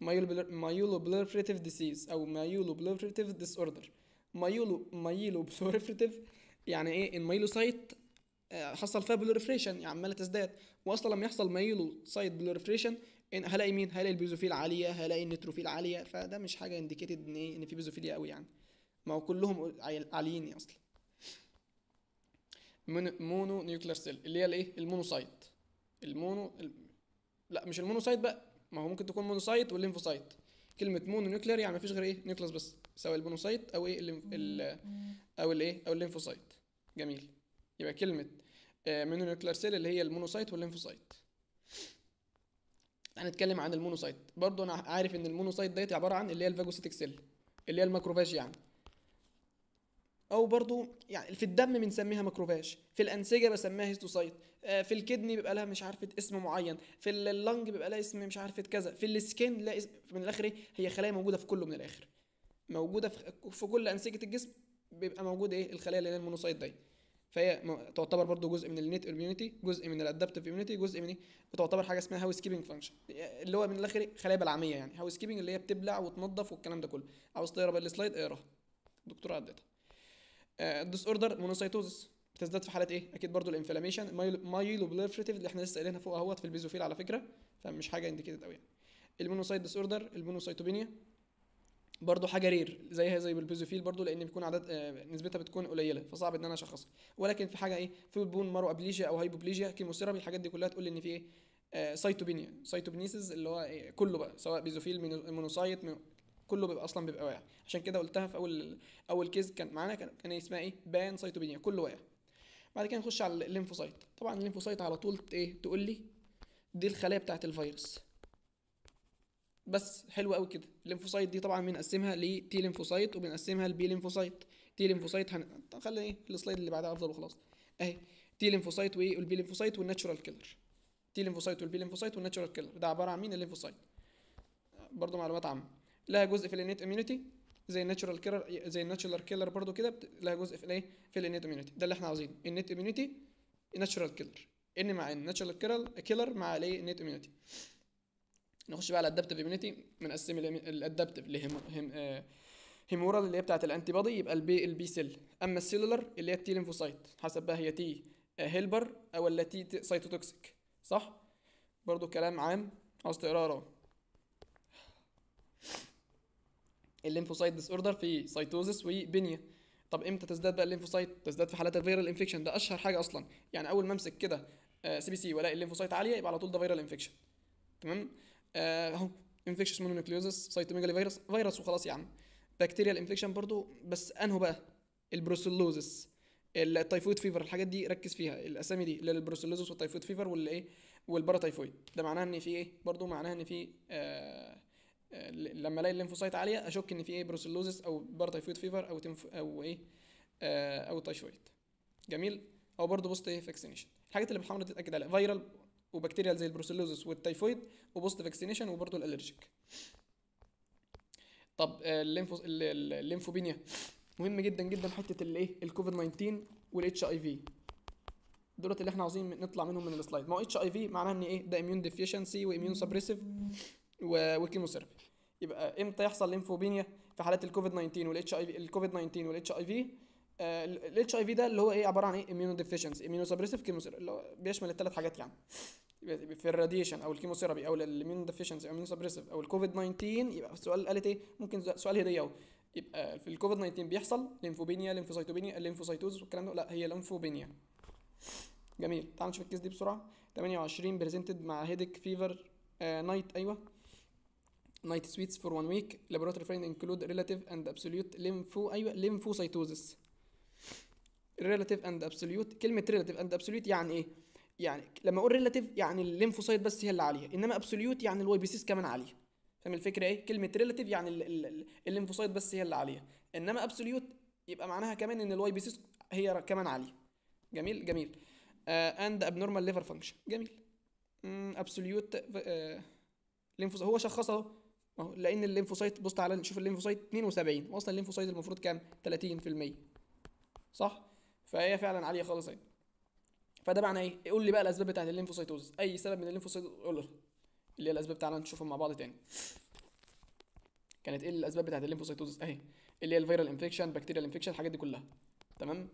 مايولو بلوفريتيف ديسيز او مايولو بلوفريتيف ديس اوردر مايولو مايولو بلوفريتيف يعني ايه الميلوسايت آه، حصل فيها بلوريفريشن يعني عماله تزداد واصلا لما يحصل مايلوسايت سايت هلاقي مين هلاقي البيزوفيل عاليه هلاقي النتروفيل عاليه فده مش حاجه انديكيتد ان ايه ان في بيزوفيليا قوي يعني ما هو كلهم عاليين اصلا مونو نيوكلير سيل اللي هي الايه المونوسايت المونو لا مش المونوسايت بقى ما هو ممكن تكون مونوسايت والليمفوسايت كلمه مونو نيوكلير يعني مفيش غير ايه نيوكليس بس سواء البونوسايت او ايه الليمف... ال... او الايه او الليمفوسايت جميل يبقى كلمه آه، مونو نيوكلير سيل اللي هي المونوسايت والليمفوسايت هنتكلم عن المونوسايت برضو انا عارف ان المونوسايت ديت عباره عن اللي هي الفاجوسيتك سيل اللي هي الماكروفاج يعني او برضو يعني في الدم بنسميها ماكروفاج في الانسجه بسميها هيستوسايت آه، في الكدني بيبقى لها مش عارفه اسم معين في اللنج بيبقى لها اسم مش عارفه كذا في السكين لا اسم من الاخر إيه؟ هي خلايا موجوده في كله من الاخر موجوده في كل انسجه الجسم بيبقى موجود ايه الخلايا اللي هي المونوسايت ديت فهي تعتبر برضو جزء من النت اميونيتي جزء من الادابتيف اميونيتي جزء من ايه تعتبر حاجه اسمها هاوس كيبنج فانكشن اللي هو من الاخر إيه؟ خلايا بلعميه يعني هاوس كيبنج اللي هي بتبلع وتنظف والكلام ده كله عاوز تقرا بقى السلايد اقراها الدكتوره عدتها الديس اوردر مونوسايتوزس بتزداد في حالات ايه اكيد برضو الانفلاميشن مايلو بليفريتيف اللي احنا لسه قايلينها فوق اهوت في البيزوفيل على فكره فمش حاجه انديكيتد قوي يعني المونوسايت ديس اوردر المونوسايتوبينيا برضه حاجه رير زيها زي بالبيزوفيل برضه لان بيكون عدد آه، نسبتها بتكون قليله فصعب ان انا اشخصها ولكن في حاجه ايه في بون مارو ابليجيا او هايبوبليجيا كيموثيرابي الحاجات دي كلها تقول لي ان في ايه سايتوبينيا آه، سايتوبينيسز اللي هو إيه كله بقى سواء بيزوفيل مونوسايت من... كله بيبقى اصلا بيبقى واقع عشان كده قلتها في اول اول كيس كان معانا كان, كان إيه اسمها ايه بان سايتوبينيا كله واقع بعد كده نخش على الليمفوسايت طبعا الليمفوسايت على طول ايه تقول لي دي الخلايا بتاعت الفيروس بس حلو قوي كده الليمفوسايت دي طبعا بنقسمها لتي ليمفوسايت وبنقسمها لبي ليمفوسايت تي ليمفوسايت هن... خلي ايه السلايد اللي بعدها افضل وخلاص اهي تي ليمفوسايت وايه والبي ليمفوسايت والناتشورال كيلر تي ليمفوسايت والبي ليمفوسايت والناتشورال كيلر ده عباره عن مين الليمفوسايت برضه معلومات عامه لها جزء في الانيت اميونيتي زي الناتشورال كيلر زي الناتشورال كيلر برضه كده بت... لها جزء في الايه في الانيت اميونيتي ده اللي احنا عاوزينه النيت اميونيتي الناتشورال كيلر ان مع الناتشورال كيلر كيلر مع الايه النيت اميونيتي نخش بقى على الادابتيف اميونيتي بنقسم الادابتيف اللي هيمورال آه، اللي هي بتاعت الانتي بادي يبقى البي البي سيل اما السيلولر اللي هي التي ليمفوسايت حسب بقى هي تي هيلبر آه، ولا تي سيتوتوكسيك صح برضو كلام عام عاوز تقراه اقراه الليمفوسايت ديس اوردر في سيتوزس وبنيه طب امتى تزداد بقى الليمفوسايت تزداد في حالات الفيرال انفكشن ده اشهر حاجه اصلا يعني اول ما امسك كده سي بي سي والاقي الليمفوسايت عاليه يبقى على طول ده فيرال انفكشن تمام اهو انفكشس مونونيوكليوزس سايتوميجالي فيروس فيروس وخلاص يا عم بكتيريال انفكشن برضو بس انهو بقى البروسيلوزس التايفويد فيفر الحاجات دي ركز فيها الاسامي دي اللي والتايفويد فيفر واللي ايه والبارا تايفويد ده معناها ان في ايه برضو معناها ان في آه،, آه لما الاقي الليمفوسايت عاليه اشك ان في ايه بروسيلوزس او بارا تايفويد فيفر او تنف او ايه آه او تايفويد جميل او برضو بوست ايه فاكسينيشن الحاجات اللي بالحمرة تتاكد عليها فيرال وبكتيريال زي البروسيلوزس والتيفويد وبوست فاكسينيشن وبرضه الالرجيك طب آه، الليمفو الليمفوبينيا مهم جدا جدا حته الايه الكوفيد 19 والاتش اي في دولت اللي احنا عاوزين نطلع منهم من السلايد ما هو اتش اي في معناها ان ايه ده اميون ديفيشنسي واميون سبريسيف وكيموثيرابي يبقى امتى يحصل ليمفوبينيا في حالات الكوفيد 19 والاتش اي في الكوفيد 19 والاتش اي في الاتش اي في ده اللي هو ايه عباره عن ايه اميونو ديفيشنس اميونو سبريسيف اللي هو بيشمل الثلاث حاجات يعني في الراديشن او الكيموثيرابي او الاميونو ديفيشنس او اميونو سبريسيف او الكوفيد 19 يبقى السؤال قالت ايه ممكن سؤال هديه اهو يبقى في الكوفيد 19 بيحصل ليمفوبينيا ليمفوسايتوبينيا الليمفوسايتوز والكلام ده لا هي ليمفوبينيا جميل تعال نشوف الكيس دي بسرعه 28 بريزنتد مع هيدك فيفر نايت ايوه نايت سويتس فور وان ويك لابوراتوري فايند انكلود ريلاتيف اند ابسوليوت ليمفو ايوه ليمفوسايتوزس ريلاتيف اند ابسوليوت كلمه ريلاتيف اند ابسوليوت يعني ايه يعني لما اقول ريلاتيف يعني الليمفوسايت بس هي اللي عاليه انما ابسوليوت يعني الواي بي سيز كمان عاليه فاهم الفكره ايه كلمه ريلاتيف يعني الليمفوسايت بس هي اللي عاليه انما ابسوليوت يبقى معناها كمان ان الواي بي سيز هي كمان عاليه جميل جميل اند ابنورمال ليفر فانكشن جميل ابسوليوت آه، ليمفوس هو شخصه اهو اهو لان الليمفوسايت بص تعالى نشوف الليمفوسايت 72 واصلا الليمفوسايت المفروض كام 30% صح فهي فعلا عاليه خالص اهي فده معناه ايه قول لي بقى الاسباب بتاعت الليمفوسايتوز اي سبب من الليمفوسايتوز قول اللي هي الاسباب تعالى نشوفهم مع بعض تاني كانت ايه الاسباب بتاعت الليمفوسايتوز اهي اللي هي الفيرال انفكشن بكتيريال انفكشن الحاجات دي كلها تمام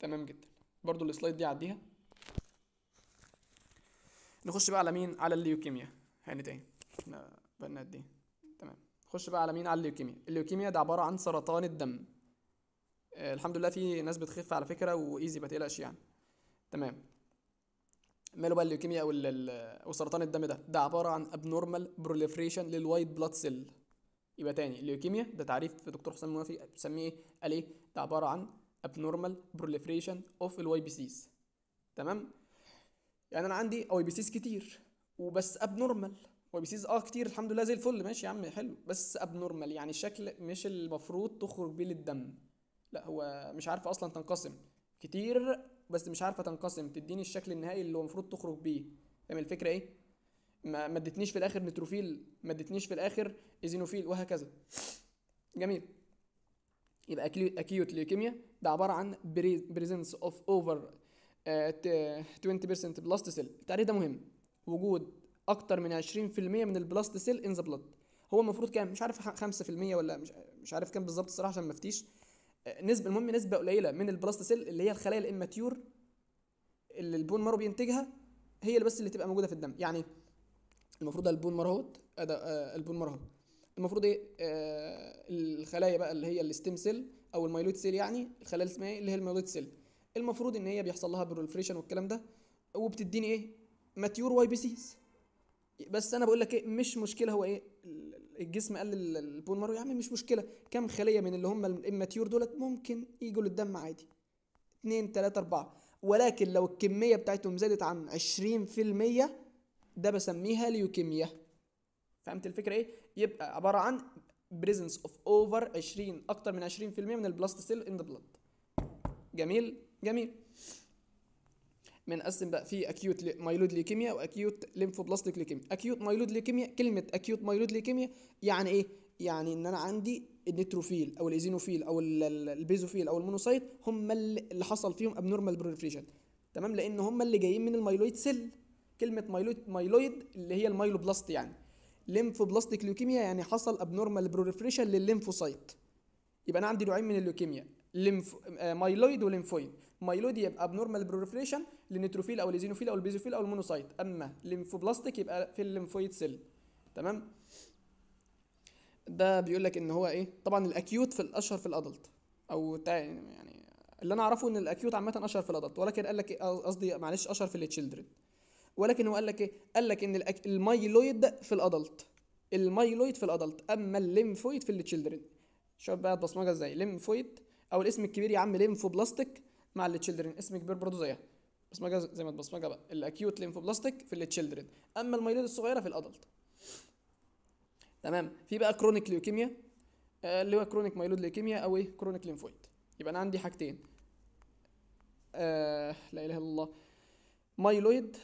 تمام جدا برضو السلايد دي عديها نخش بقى على مين على الليوكيميا هاني تاني احنا بقى قد ايه تمام نخش بقى على مين على الليوكيميا الليوكيميا ده عباره عن سرطان الدم آه، الحمد لله في ناس بتخف على فكره وايزي ما تقلقش يعني تمام ماله بقى الليوكيميا او, سرطان الدم ده ده عباره عن ابنورمال بروليفريشن للوايت بلاد سيل يبقى تاني الليوكيميا ده تعريف في دكتور حسام موافي بيسميه ايه قال ايه ده عباره عن abnormal proliferation of الواي بي سيز تمام يعني انا عندي واي بي سيز كتير وبس abnormal واي بي سيز اه كتير الحمد لله زي الفل ماشي يا عم حلو بس abnormal يعني الشكل مش المفروض تخرج بيه للدم لا هو مش عارفه اصلا تنقسم كتير بس مش عارفه تنقسم تديني الشكل النهائي اللي هو المفروض تخرج بيه فاهم الفكره ايه ما ادتنيش في الاخر نتروفيل ما ادتنيش في الاخر ايزينوفيل وهكذا جميل يبقى اكيوت ليوكيميا ده عباره عن بريزنس اوف اوفر 20% بلاست سيل التعريف ده مهم وجود اكتر من 20% من البلاست سيل ان ذا بلاد هو المفروض كام مش عارف 5% ولا مش مش عارف كام بالظبط الصراحه عشان ما افتيش نسبه المهم نسبه قليله من البلاست سيل اللي هي الخلايا الاماتيور اللي البون مارو بينتجها هي اللي بس اللي تبقى موجوده في الدم يعني المفروض البون مارو اهوت آه، آه، البون مارو المفروض ايه آه الخلايا بقى اللي هي الستيم سيل او المايلويد سيل يعني الخلايا اسمها ايه اللي هي المايلويد سيل المفروض ان هي بيحصل لها بروليفريشن والكلام ده وبتديني ايه ماتيور واي بي سيز بس انا بقول لك ايه مش مشكله هو ايه الجسم قال للبون مارو يا عم مش مشكله كم خليه من اللي هم الاماتيور دولت ممكن يجوا للدم عادي 2 3 4 ولكن لو الكميه بتاعتهم زادت عن 20% ده بسميها ليوكيميا فهمت الفكره ايه يبقى عباره عن بريزنس اوف اوفر 20 اكتر من 20% من البلاست سيل ان ذا بلاد جميل جميل بنقسم بقى في اكيوت مايلود ليكيميا واكيوت ليمفوبلاستيك ليكيميا اكيوت مايلود ليكيميا كلمه اكيوت مايلود ليكيميا يعني ايه يعني ان انا عندي النيتروفيل او الايزينوفيل او البيزوفيل او المونوسايت هم اللي حصل فيهم ابنورمال بروليفريشن تمام لان هم اللي جايين من المايلويد سيل كلمه مايلويد مايلويد اللي هي المايلوبلاست يعني ليمفوبلاستيك ليوكيميا يعني حصل ابنورمال بروليفريشن للليمفوسايت يبقى انا عندي نوعين من الليوكيميا ليمف مايلويد وليمفويد مايلويد يبقى ابنورمال بروفريشن للنيتروفيل او الازينوفيل او البيزوفيل او المونوسايت اما ليمفوبلاستيك يبقى في الليمفويد سيل تمام ده بيقول لك ان هو ايه طبعا الاكيوت في الاشهر في الادلت او يعني اللي انا اعرفه ان الاكيوت عامه اشهر في الادلت ولكن قال لك إيه؟ قصدي معلش اشهر في التشيلدرن ولكن هو قال لك ايه قال لك ان المايلويد في الادلت المايلويد في الادلت اما الليمفويد في التشيلدرن شوف بقى البصمجه ازاي ليمفويد او الاسم الكبير يا عم ليمفوبلاستيك مع التشيلدرن اسم كبير برضه زيها بصمجه زي ما تبصمجه بقى الاكيوت ليمفوبلاستيك في التشيلدرن اما الميلود الصغيره في الادلت تمام في بقى كرونيك ليوكيميا آه، اللي هو كرونيك مايلود ليوكيميا او ايه كرونيك ليمفويد يبقى انا عندي حاجتين آه لا اله الا الله مايلويد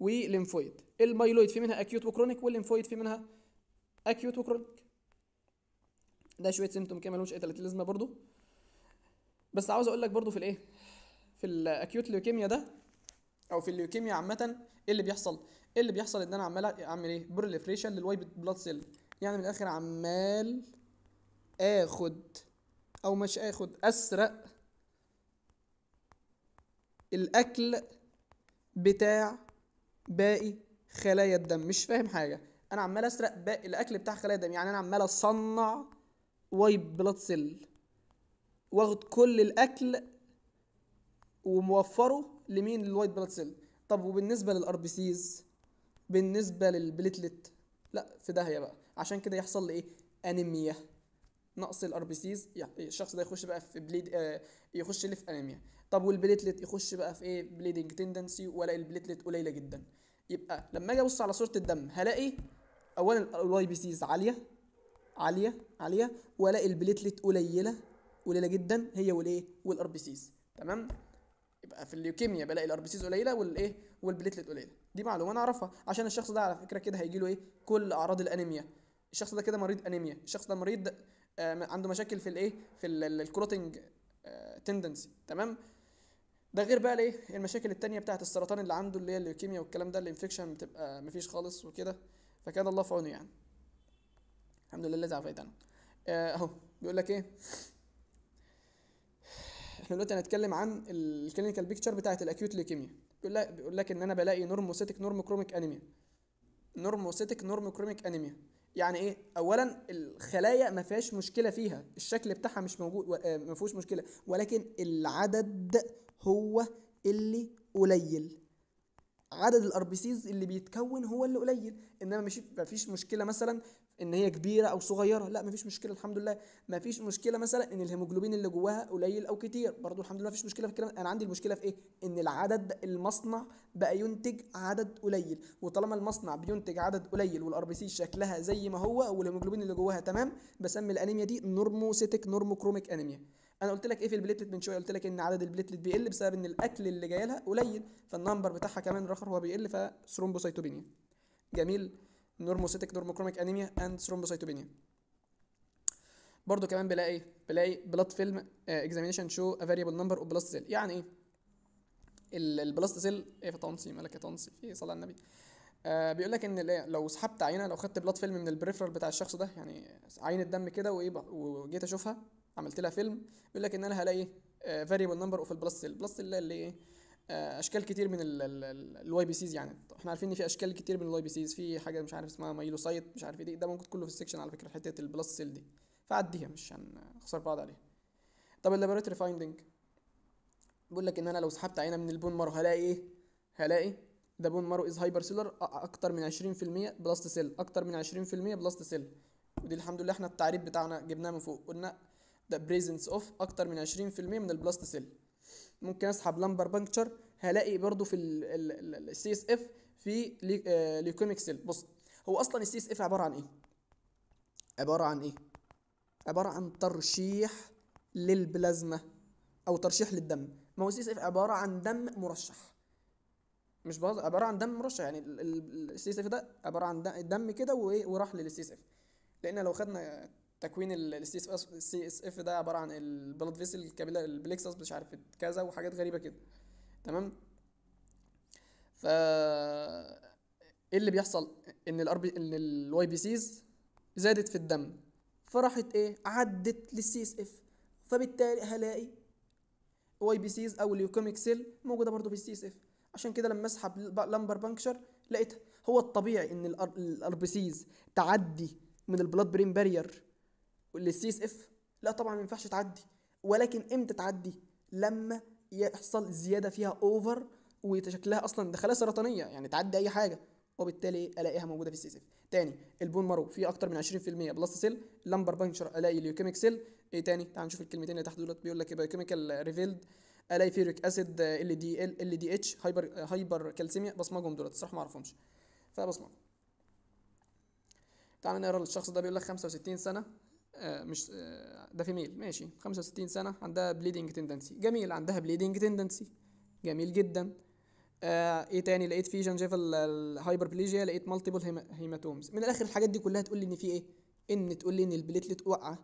وليمفويد المايلويد في منها اكيوت وكرونيك والليمفويد في منها اكيوت وكرونيك ده شويه سيمتوم كده ملوش اي لازمه برضو بس عاوز اقول لك برضو في الايه في الاكيوت ليوكيميا ده او في الليوكيميا عامه ايه اللي بيحصل ايه اللي بيحصل ان انا عمال اعمل ايه بروليفريشن للواي بلاد سيل يعني من الاخر عمال اخد او مش اخد اسرق الاكل بتاع باقي خلايا الدم مش فاهم حاجه انا عمال اسرق باقي الاكل بتاع خلايا الدم يعني انا عمال اصنع وايت بلاد سيل واخد كل الاكل وموفره لمين للوايت بلاد سيل طب وبالنسبه للار بي سيز بالنسبه للبليتلت لا في داهيه بقى عشان كده يحصل لي ايه انيميا نقص الار بي سيز الشخص ده يخش بقى في بليد آه يخش اللي في انيميا طب والبليتلت يخش بقى في ايه بليدنج تندنسي والاقي البليتلت قليله جدا يبقى لما اجي ابص على صوره الدم هلاقي اولا الواي بي سيز عاليه عاليه عاليه والاقي البليتلت قليله قليله جدا هي والايه والار بي سيز تمام يبقى في الليوكيميا بلاقي الار بي سيز قليله والايه والبليتلت قليله دي معلومه انا اعرفها عشان الشخص ده على فكره كده هيجي له ايه كل اعراض الانيميا الشخص ده كده مريض انيميا الشخص ده مريض آه عنده مشاكل في الايه في الكروتنج آه تندنسي تمام ده غير بقى الايه المشاكل التانية بتاعه السرطان اللي عنده اللي هي الليوكيميا والكلام ده الانفكشن بتبقى مفيش خالص وكده فكان الله في عونه يعني الحمد لله الذي عافيتنا آه، اهو بيقول لك ايه احنا دلوقتي هنتكلم عن الكلينيكال بيكتشر بتاعه الاكيوت ليكيميا بيقول لك بيقول لك ان انا بلاقي نورموسيتك كروميك انيميا نورموسيتك كروميك انيميا يعني ايه اولا الخلايا ما فيهاش مشكله فيها الشكل بتاعها مش موجود آه، ما فيهوش مشكله ولكن العدد هو اللي قليل عدد الار بي سيز اللي بيتكون هو اللي قليل انما مش مفيش مشكله مثلا ان هي كبيره او صغيره لا مفيش مشكله الحمد لله مفيش مشكله مثلا ان الهيموجلوبين اللي جواها قليل او كتير برضو الحمد لله مفيش مشكله في الكلام انا عندي المشكله في ايه ان العدد المصنع بقى ينتج عدد قليل وطالما المصنع بينتج عدد قليل والار بي سي شكلها زي ما هو والهيموجلوبين اللي جواها تمام بسمي الانيميا دي نورموسيتك نورموكروميك انيميا انا قلت لك ايه في البليتلت من شويه قلت لك ان عدد البليتلت بيقل بسبب ان الاكل اللي جاي لها قليل فالنمبر بتاعها كمان رخر هو بيقل فثرومبوسايتوبينيا جميل نورموسيتك نورموكروميك انيميا اند ثرومبوسايتوبينيا برضو كمان بلاقي بلاقي بلاد فيلم اكزامينشن شو ا فاريبل نمبر اوف بلاست سيل يعني ايه البلاست سيل ايه مالك يا طنسي في صلاه على النبي آه بيقول لك ان لو سحبت عينه لو خدت بلاد فيلم من البريفرال بتاع الشخص ده يعني عينه دم كده وايه وجيت اشوفها عملت لها فيلم بيقول لك ان انا هلاقي فاريبل نمبر اوف البلاست سيل البلاست سيل اللي ايه آه، اشكال كتير من الواي بي سيز يعني احنا عارفين ان في اشكال كتير من الواي بي سيز في حاجه مش عارف اسمها مايلوسايت مش عارف ايه ده موجود كله في السكشن على فكره حته البلس سيل دي فعديها مش هنخسر بعض عليها طب اللابوراتوري فايندنج بيقول لك ان انا لو سحبت عينه من البون مارو هلاقي ايه هلاقي ده بون مارو از هايبر سيلر اكتر من 20% بلاست سيل اكتر من 20% بلاست سيل ودي الحمد لله احنا التعريف بتاعنا جبناه من فوق قلنا ده بريزنس اوف اكتر من 20% من البلاست سيل ممكن اسحب لمبر بنكتشر هلاقي برضو في السي اس اف في آه، ليكوميك سيل بص هو اصلا السي اس اف عباره عن ايه عباره عن ايه عباره عن ترشيح للبلازما او ترشيح للدم ما هو السي اس اف عباره عن دم مرشح مش باظ عباره عن دم مرشح يعني السي اس اف ده عباره عن دم كده إيه، وراح للسي اس اف لان لو خدنا تكوين السي اس اس السي اس اف ده عباره عن البلد فيسل الكابيلا البليكسس مش عارف كذا وحاجات غريبه كده تمام ف ايه اللي بيحصل ان الار بي ان الواي بي سيز زادت في الدم فراحت ايه عدت للسي اس اف فبالتالي هلاقي واي بي سيز او اليوكوميك سيل موجوده برضو في السي اس اف عشان كده لما اسحب لمبر بانكشر لقيتها هو الطبيعي ان الار بي سيز تعدي من البلاد برين بارير للسي اس اف لا طبعا ما ينفعش تعدي ولكن امتى تعدي لما يحصل زياده فيها اوفر ويتشكلها اصلا دخلها سرطانيه يعني تعدي اي حاجه وبالتالي الاقيها موجوده في السي اس اف تاني البون مارو فيه اكتر من 20% بلس سيل لمبر بانشر الاقي اليوكيميك سيل ايه تاني تعال نشوف الكلمتين اللي تحت دولت بيقول لك بايوكيميكال ريفيلد الاقي فيريك اسيد ال دي ال ال دي اتش هايبر هايبر كالسيميا بصمجهم دولت الصراحه ما اعرفهمش فبصمجهم تعال نقرا للشخص ده بيقول لك 65 سنه آه، مش آه، ده فيميل ماشي 65 سنة عندها بليدنج تندنسي جميل عندها بليدنج تندنسي جميل جدا آه ايه تاني لقيت في جنجيفال بليجيا لقيت مالتيبل هيماتومز من الاخر الحاجات دي كلها تقول لي ان في ايه ان تقول لي ان البليتلت وقع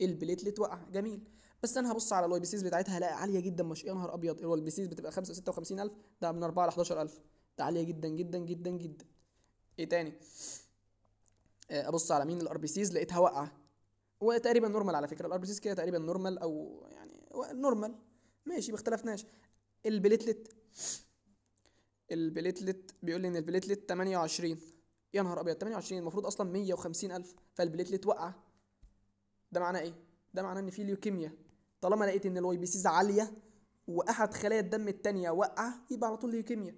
البليتلت وقع جميل بس انا هبص على بي سيز بتاعتها هلاقي عاليه جدا مش يا نهار ابيض بي سيز بتبقى 5 56000 ده من 4 ل 11000 ده عاليه جدا جدا جدا جدا ايه تاني آه، ابص على مين الار بي سيز لقيتها واقعه هو تقريبا نورمال على فكره الار بي سي كده تقريبا نورمال او يعني نورمال ماشي ما اختلفناش البليتلت البليتلت بيقول لي ان البليتلت 28 يا نهار ابيض 28 المفروض اصلا 150000 فالبليتلت وقع ده معناه ايه ده معناه ان في ليوكيميا طالما لقيت ان الواي بي سيز عاليه واحد خلايا الدم الثانيه وقع يبقى على طول ليوكيميا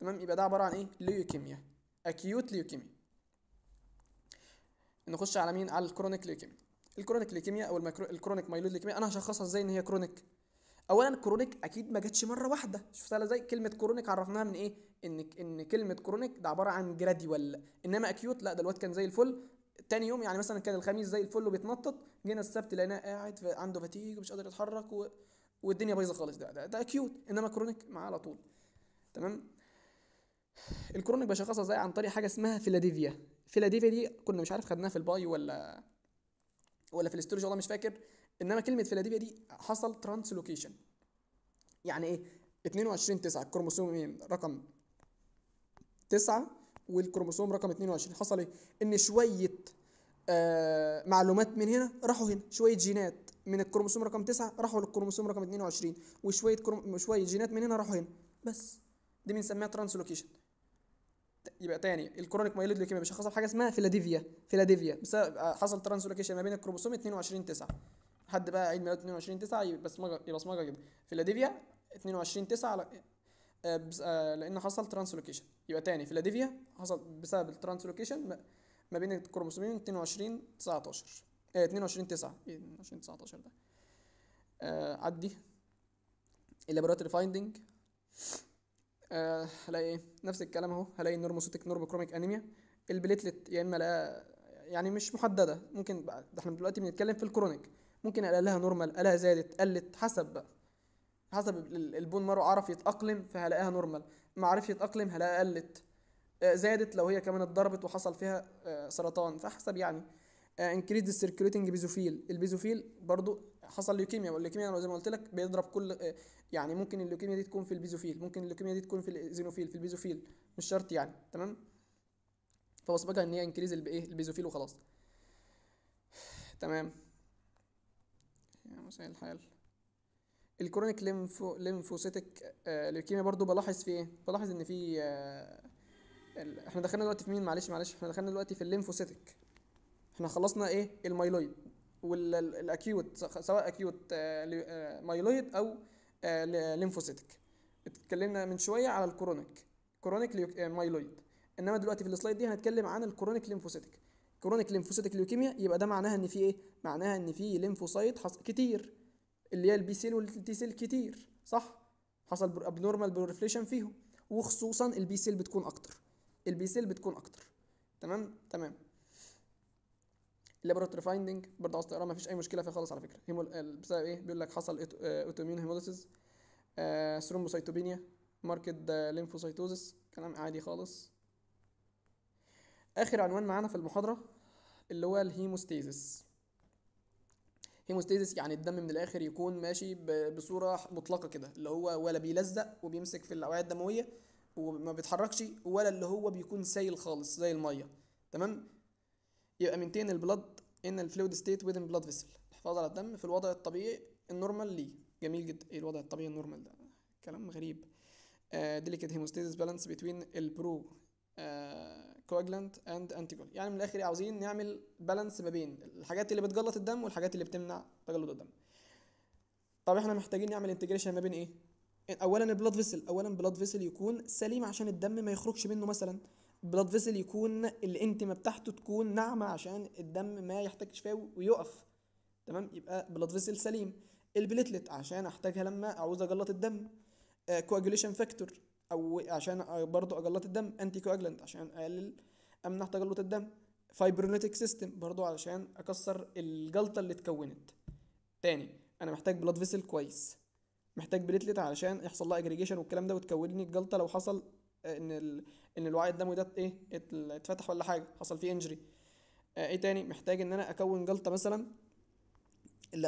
تمام يبقى ده عباره عن ايه ليوكيميا اكيوت ليوكيميا نخش على مين على الكرونيك ليكيميا الكرونيك ليكيميا او المكرو... الكرونيك مايلود ليكيميا انا هشخصها ازاي ان هي كرونيك اولا كرونيك اكيد ما جاتش مره واحده شفتها ازاي كلمه كرونيك عرفناها من ايه ان ان كلمه كرونيك ده عباره عن جراديوال انما اكيوت لا ده الواد كان زي الفل تاني يوم يعني مثلا كان الخميس زي الفل وبيتنطط جينا السبت لقيناه قاعد عنده فتيج ومش قادر يتحرك و... والدنيا بايظه خالص ده, ده ده اكيوت انما كرونيك معاه على طول تمام الكرونيك بشخصها ازاي عن طريق حاجه اسمها فيلاديفيا فيلاديفيا دي كنا مش عارف خدناها في الباي ولا ولا في الاستورج والله مش فاكر انما كلمه فيلاديفيا دي حصل ترانسلوكيشن يعني ايه 22 9 الكروموسوم إيه؟ رقم 9 والكروموسوم رقم 22 حصل ايه ان شويه آه معلومات من هنا راحوا هنا شويه جينات من الكروموسوم رقم 9 راحوا للكروموسوم رقم 22 وشويه كروم... شويه جينات من هنا راحوا هنا بس دي بنسميها ترانسلوكيشن يبقى تاني الكرونيك مايلود ليكيميا بيشخصها بحاجه اسمها فيلاديفيا فيلاديفيا بسبب آه، حصل ترانسلوكيشن ما بين الكروموسوم 22 9 حد بقى عيد ميلاد 22 9 يبصمجه يبصمجه كده فيلاديفيا 22 9 على آه، آه، لان حصل ترانسلوكيشن يبقى تاني فيلاديفيا حصل بسبب الترانسلوكيشن ما بين الكروموسومين 22 19 اه 22 9 ايه 22 19 ده آه عدي اللابوراتوري فايندنج آه، هلاقي ايه نفس الكلام اهو هلاقي نورموسيتك نوربوكروميك انيميا البليتلت يا اما الاقيها يعني مش محدده ممكن بقى ده احنا دلوقتي بنتكلم في الكرونيك ممكن الاقي لها نورمال الاقيها زادت قلت حسب بقى حسب البون مارو عرف يتاقلم فهلاقيها نورمال ما عرفش يتاقلم هلاقيها قلت آه، زادت لو هي كمان اتضربت وحصل فيها آه، سرطان فحسب يعني انكريز السيركيوليتنج بيزوفيل البيزوفيل برضو حصل ليوكيميا والليوكيميا زي ما قلت لك بيضرب كل يعني ممكن الليوكيميا دي تكون في البيزوفيل ممكن الليوكيميا دي تكون في الزينوفيل في البيزوفيل مش شرط يعني تمام بقى ان هي انكريز الايه البيزوفيل وخلاص تمام يا مساء الحال الكرونيك ليمفو ليمفوسيتك آه ليوكيميا برضو بلاحظ في ايه بلاحظ ان في آه، احنا دخلنا دلوقتي في مين معلش معلش احنا دخلنا دلوقتي في الليمفوسيتك احنا خلصنا ايه المايلويد والاكيوت سواء اكيوت آه، مايلويد آه، او ليمفوسيتك آه، اتكلمنا من شويه على الكرونيك كرونيك مايلويد انما دلوقتي في السلايد دي هنتكلم عن الكرونيك ليمفوسيتك كرونيك ليمفوسيتك ليوكيميا يبقى ده معناها ان في ايه معناها ان في ليمفوسايت حص... كتير اللي هي البي سيل والتي سيل كتير صح حصل بر... ابنورمال بروفليشن فيهم وخصوصا البي سيل بتكون اكتر البي سيل بتكون اكتر تمام تمام اللابوراتوري فايندنج برضه عاوز تقراه مفيش اي مشكله فيها خالص على فكره هيمو بسبب ايه بيقول لك حصل اوتوميون هيموليسيس ثرومبوسايتوبينيا ماركت ليمفوسايتوزس كلام عادي خالص اخر عنوان معانا في المحاضره اللي هو الهيموستيزس هيموستيزس يعني الدم من الاخر يكون ماشي بصوره مطلقه كده اللي هو ولا بيلزق وبيمسك في الاوعيه الدمويه وما بيتحركش ولا اللي هو بيكون سايل خالص زي الميه تمام يبقى مينتين البلد ان الفلويد ستيت ويزن بلاد فيسل الحفاظ على الدم في الوضع الطبيعي النورمال ليه جميل جدا ايه الوضع الطبيعي النورمال ده كلام غريب ديليكيت هيموستاسيس بالانس بين البرو كواجلانت اند انتيجول يعني من الاخر إيه عاوزين نعمل بالانس ما بين الحاجات اللي بتجلط الدم والحاجات اللي بتمنع تجلط الدم طب احنا محتاجين نعمل انتجريشن ما بين ايه اولا البلاد فيسل اولا بلاد فيسل يكون سليم عشان الدم ما يخرجش منه مثلا بلاد فيسل يكون الانتمه بتاعته تكون ناعمه عشان الدم ما يحتاجش فيها ويقف تمام يبقى بلاد فيسل سليم البليتلت عشان احتاجها لما اعوز اجلط الدم كواجوليشن آه، فاكتور او عشان برضو اجلط الدم انتي كواجلنت عشان اقلل امنع تجلط الدم فايبرونيتك سيستم برضو علشان اكسر الجلطه اللي اتكونت تاني انا محتاج بلاد فيسل كويس محتاج بليتلت علشان يحصل لها اجريجيشن والكلام ده وتكون لي الجلطه لو حصل آه، ان ان الوعي الدموي ده ايه اتفتح ولا حاجه حصل فيه انجري آه، ايه تاني محتاج ان انا اكون جلطه مثلا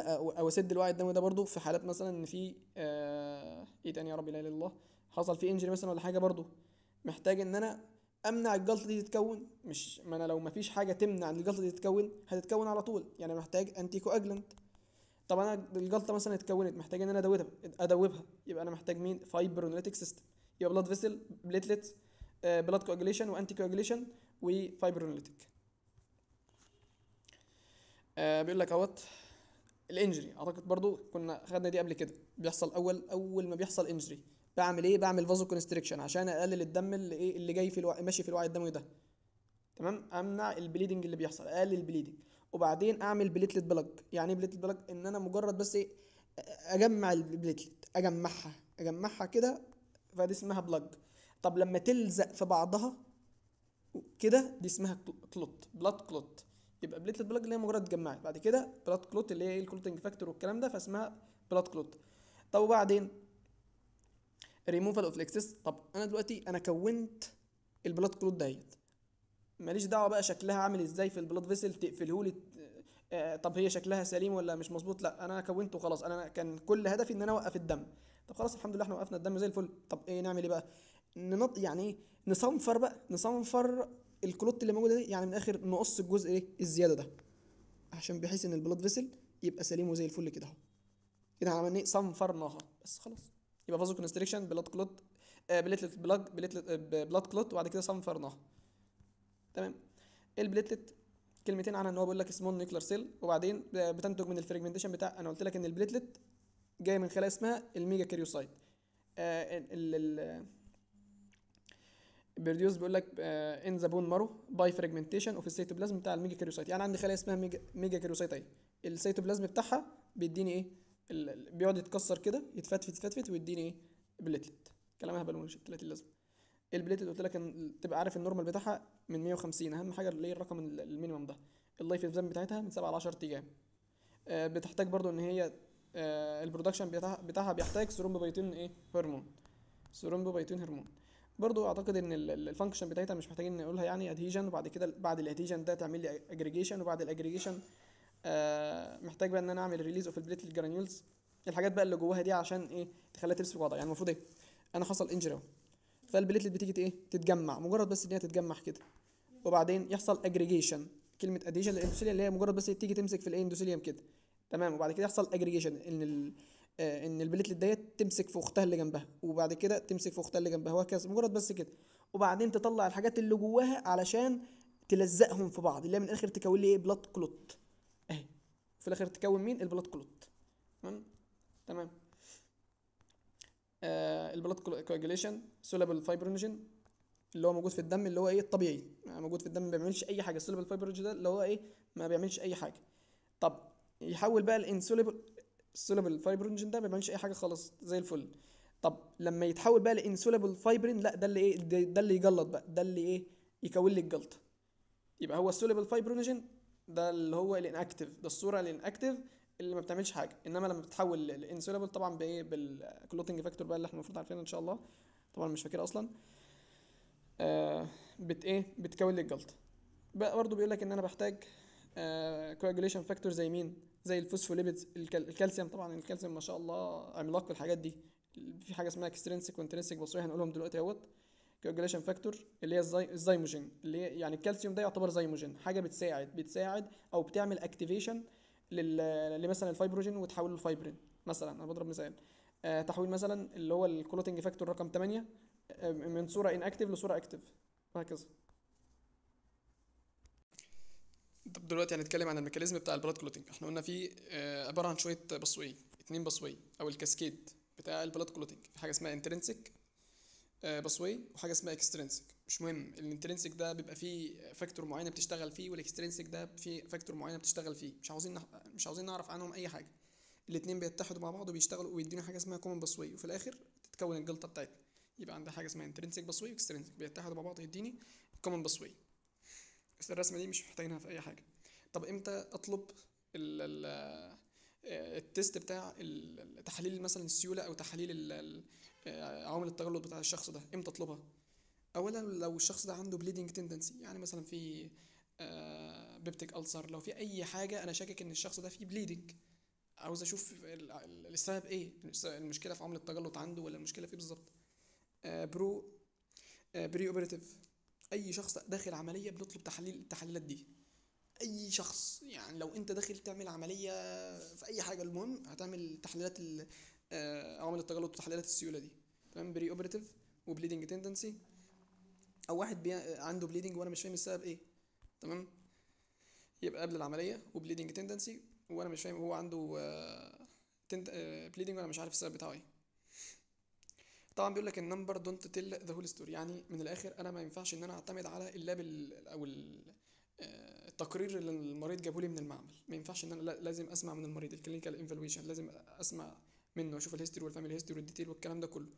او اسد الوعي الدموي ده برضو في حالات مثلا ان في آه ايه تاني يا رب لا اله الا الله حصل فيه انجري مثلا ولا حاجه برضو محتاج ان انا امنع الجلطه دي تتكون مش ما انا لو ما فيش حاجه تمنع ان الجلطه دي تتكون هتتكون على طول يعني محتاج انتيكو اجلنت طب انا الجلطه مثلا اتكونت محتاج ان انا ادوبها ادوبها يبقى انا محتاج مين فايبرونيتيك سيستم يبقى بلاد فيسل بليتلتس بلاد كواجيليشن وانتي كواجيليشن وفايبروليتيك بيقول لك اهوت الانجري اعتقد برضو كنا خدنا دي قبل كده بيحصل اول اول ما بيحصل انجري بعمل ايه بعمل فازو كونستريكشن عشان اقلل الدم اللي ايه اللي جاي في الوعي ماشي في الوعي الدموي ده تمام امنع البليدنج اللي بيحصل اقلل البليدنج وبعدين اعمل بليتلت بلج يعني ايه بليتلت بلج ان انا مجرد بس ايه اجمع البليتلت اجمعها اجمعها كده فدي اسمها بلج طب لما تلزق في بعضها كده دي اسمها كلوت بلاد كلوت يبقى بليتلت بلاد اللي هي مجرد اتجمعت بعد كده بلاد كلوت اللي هي الكلوتنج فاكتور والكلام ده فاسمها بلاد كلوت طب وبعدين ريموفال اوف الاكسس طب انا دلوقتي انا كونت البلاد كلوت دهيت ماليش دعوه بقى شكلها عامل ازاي في البلاد فيسل تقفلهولي لي آه، طب هي شكلها سليم ولا مش مظبوط لا انا كونته خلاص انا كان كل هدفي ان انا اوقف الدم طب خلاص الحمد لله احنا وقفنا الدم زي الفل طب ايه نعمل ايه بقى ننط يعني ايه نصنفر بقى نصنفر الكلوت اللي موجوده دي يعني من الاخر نقص الجزء ايه الزياده ده عشان بحيث ان البلاد فيسل يبقى سليم وزي الفل كده اهو كده عملنا ايه صنفرناها بس خلاص يبقى فازو كونستريكشن بلاد كلوت آه، بليتلت بلاد بليتلت آه، بلاد كلوت وبعد كده صنفرناها تمام البليتلت كلمتين عنها ان هو بيقول لك سمول نيوكلير سيل وبعدين آه، بتنتج من الفريجمنتيشن بتاع انا قلت لك ان البليتلت جاي من خلايا اسمها الميجا كاريوسايت آه ال ال بيرديوس بيقول لك ان ذا بون مارو باي فراجمنتيشن اوف السيتوبلازم بتاع الميجا كاريوسايت يعني عندي خلايا اسمها ميجا, ميجا كاريوسايت السيتوبلازم بتاعها بيديني ايه بيقعد يتكسر كده يتفتفت يتفتفت ويديني ايه بليتلت كلام اهبل مش التلاتة لازم البليتلت قلت لك تبقى عارف النورمال بتاعها من 150 اهم حاجه اللي هي الرقم المينيمم ده اللايف الزام بتاعتها من 7 ل 10 ايام بتحتاج برضو ان هي آه، البرودكشن بتاعها بتاعها بيحتاج سيروم ايه هرمون سيروم هرمون برضو اعتقد ان الفانكشن بتاعتها مش محتاجين نقولها يعني ادهيجن وبعد كده بعد الادهيجن ده تعمل لي اجريجيشن وبعد الاجريجيشن آه محتاج بقى ان انا اعمل ريليز اوف البليت للجرانيولز الحاجات بقى اللي جواها دي عشان ايه تخليها تمسك وضع يعني المفروض ايه انا حصل انجري فالبليتلت بتيجي ايه تتجمع مجرد بس ان هي تتجمع كده وبعدين يحصل اجريجيشن كلمه اديشن للاندوثيليوم اللي هي مجرد بس إيه؟ تيجي تمسك في الاندوثيليوم كده تمام وبعد كده يحصل اجريجيشن ان آه، ان البليتلت ديت تمسك في اختها اللي جنبها وبعد كده تمسك في اختها اللي جنبها وهكذا مجرد بس كده وبعدين تطلع الحاجات اللي جواها علشان تلزقهم في بعض اللي هي من الاخر تكون لي ايه بلاد كلوت اهي في الاخر تكون مين البلاد كلوت تمام تمام آه البلاد كواجوليشن سولابل فايبرينوجين اللي هو موجود في الدم اللي هو ايه الطبيعي يعني موجود في الدم ما بيعملش اي حاجه السولابل فايبرينوجين ده اللي هو ايه ما بيعملش اي حاجه طب يحول بقى الانسوليبل السولبل فايبرينجن ده ما بيعملش اي حاجه خالص زي الفل طب لما يتحول بقى لانسولبل فايبرين لا ده اللي ايه ده اللي يجلط بقى ده اللي ايه يكون لي الجلطه يبقى هو السولبل فايبرينجن ده اللي هو الانكتيف ده الصوره الانكتيف اللي ما بتعملش حاجه انما لما بتتحول لانسولبل طبعا بايه بالكلوتنج فاكتور بقى اللي احنا المفروض عارفينه ان شاء الله طبعا مش فاكرها اصلا آه بت ايه بتكون لي الجلطه بقى برضه بيقول لك ان انا بحتاج آه كواجوليشن فاكتور زي مين زي الفوسفوليبيدز الكالسيوم طبعا الكالسيوم ما شاء الله عملاق في الحاجات دي في حاجه اسمها اكسترينسك وانترينسك بس هنقولهم دلوقتي اهوت كوجليشن فاكتور اللي هي الزيموجين اللي هي يعني الكالسيوم ده يعتبر زيموجين حاجه بتساعد بتساعد او بتعمل اكتيفيشن لمثلا الفايبروجين وتحوله لفايبرين مثلا انا بضرب مثال آه، تحويل مثلا اللي هو الكلوتنج فاكتور رقم 8 آه، من صوره ان اكتف لصوره اكتف وهكذا طب دلوقتي هنتكلم عن الميكانيزم بتاع البلاد كلوتنج احنا قلنا فيه آه، عباره عن شويه بصوي اتنين بصوي او الكاسكيد بتاع البلاد كلوتنج في حاجه اسمها انترنسك آه، بصوي وحاجه اسمها اكسترنسك مش مهم الانترنسك ده بيبقى فيه فاكتور معينه بتشتغل فيه والاكسترنسك ده فيه فاكتور معينه بتشتغل فيه مش عاوزين نح... مش عاوزين نعرف عنهم اي حاجه الاثنين بيتحدوا مع بعض وبيشتغلوا ويدينا حاجه اسمها كومن بصوي وفي الاخر تتكون الجلطه بتاعتنا يبقى عندها حاجه اسمها انترنسك بصوي واكسترنسك بيتحدوا مع بعض يديني كومن بصوي بس الرسمه دي مش محتاجينها في اي حاجه طب امتى اطلب ال ال التيست بتاع تحليل مثلا السيوله او تحليل عوامل التجلط بتاع الشخص ده امتى اطلبها اولا لو الشخص ده عنده بليدنج تندنسي يعني مثلا في آه، بيبتيك ألسر لو في اي حاجه انا شاكك ان الشخص ده فيه بليدنج عاوز اشوف السبب ايه المشكله في عمل التجلط عنده ولا المشكله في ايه بالظبط آه، برو بري آه، اوبريتيف اي شخص داخل عمليه بنطلب تحليل التحليلات دي اي شخص يعني لو انت داخل تعمل عمليه في اي حاجه المهم هتعمل تحليلات آه، عوامل التجلط وتحليلات السيوله دي تمام بري اوبريتيف وبليدنج تندنسي او واحد بي... عنده بليدنج وانا مش فاهم السبب ايه تمام يبقى قبل العمليه وبليدنج تندنسي وانا مش فاهم هو عنده بليدنج آه، آه، وانا مش عارف السبب بتاعه ايه طبعا بيقول لك النمبر دونت تيل ذا هول ستوري يعني من الاخر انا ما ينفعش ان انا اعتمد على اللاب او آه، التقرير اللي المريض جابه لي من المعمل ما ينفعش ان انا لازم اسمع من المريض الكلينيكال انفالويشن لازم اسمع منه اشوف الهيستوري والفاميلي هيستوري والديتيل والكلام ده كله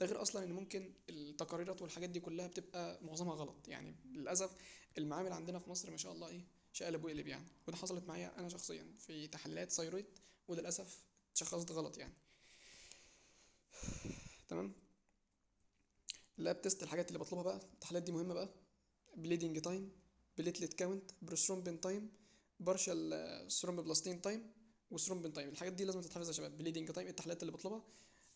ده غير اصلا ان ممكن التقاريرات والحاجات دي كلها بتبقى معظمها غلط يعني للاسف المعامل عندنا في مصر ما شاء الله ايه شقلب وقلب يعني وده حصلت معايا انا شخصيا في تحليلات ثايرويد وللاسف اتشخصت غلط يعني تمام اللاب تيست الحاجات اللي بطلبها بقى التحليلات دي مهمة بقى بليدنج تايم بليتلت كاونت بروثرومبين تايم بارشال بلاستين تايم وثرومبين تايم الحاجات دي لازم تتحفظ يا شباب بليدنج تايم التحليلات اللي بطلبها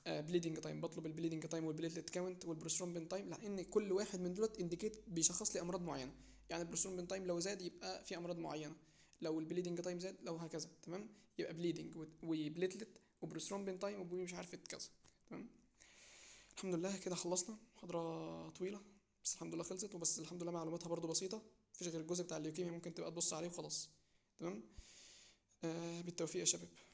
بليدنج آه، تايم بطلب البليدنج تايم والبليتلت كاونت والبروثرومبين تايم لان كل واحد من دولت انديكيت بيشخص لي امراض معينه يعني البروثرومبين تايم لو زاد يبقى في امراض معينه لو البليدنج تايم زاد لو هكذا تمام يبقى بليدنج وبليتلت وبروثرومبين تايم ومش عارف كذا تمام الحمد لله كده خلصنا محاضرة طويلة بس الحمد لله خلصت وبس الحمد لله معلوماتها برضو بسيطة مفيش غير الجزء بتاع الليوكيميا ممكن تبقى تبص عليه وخلاص تمام آه بالتوفيق يا شباب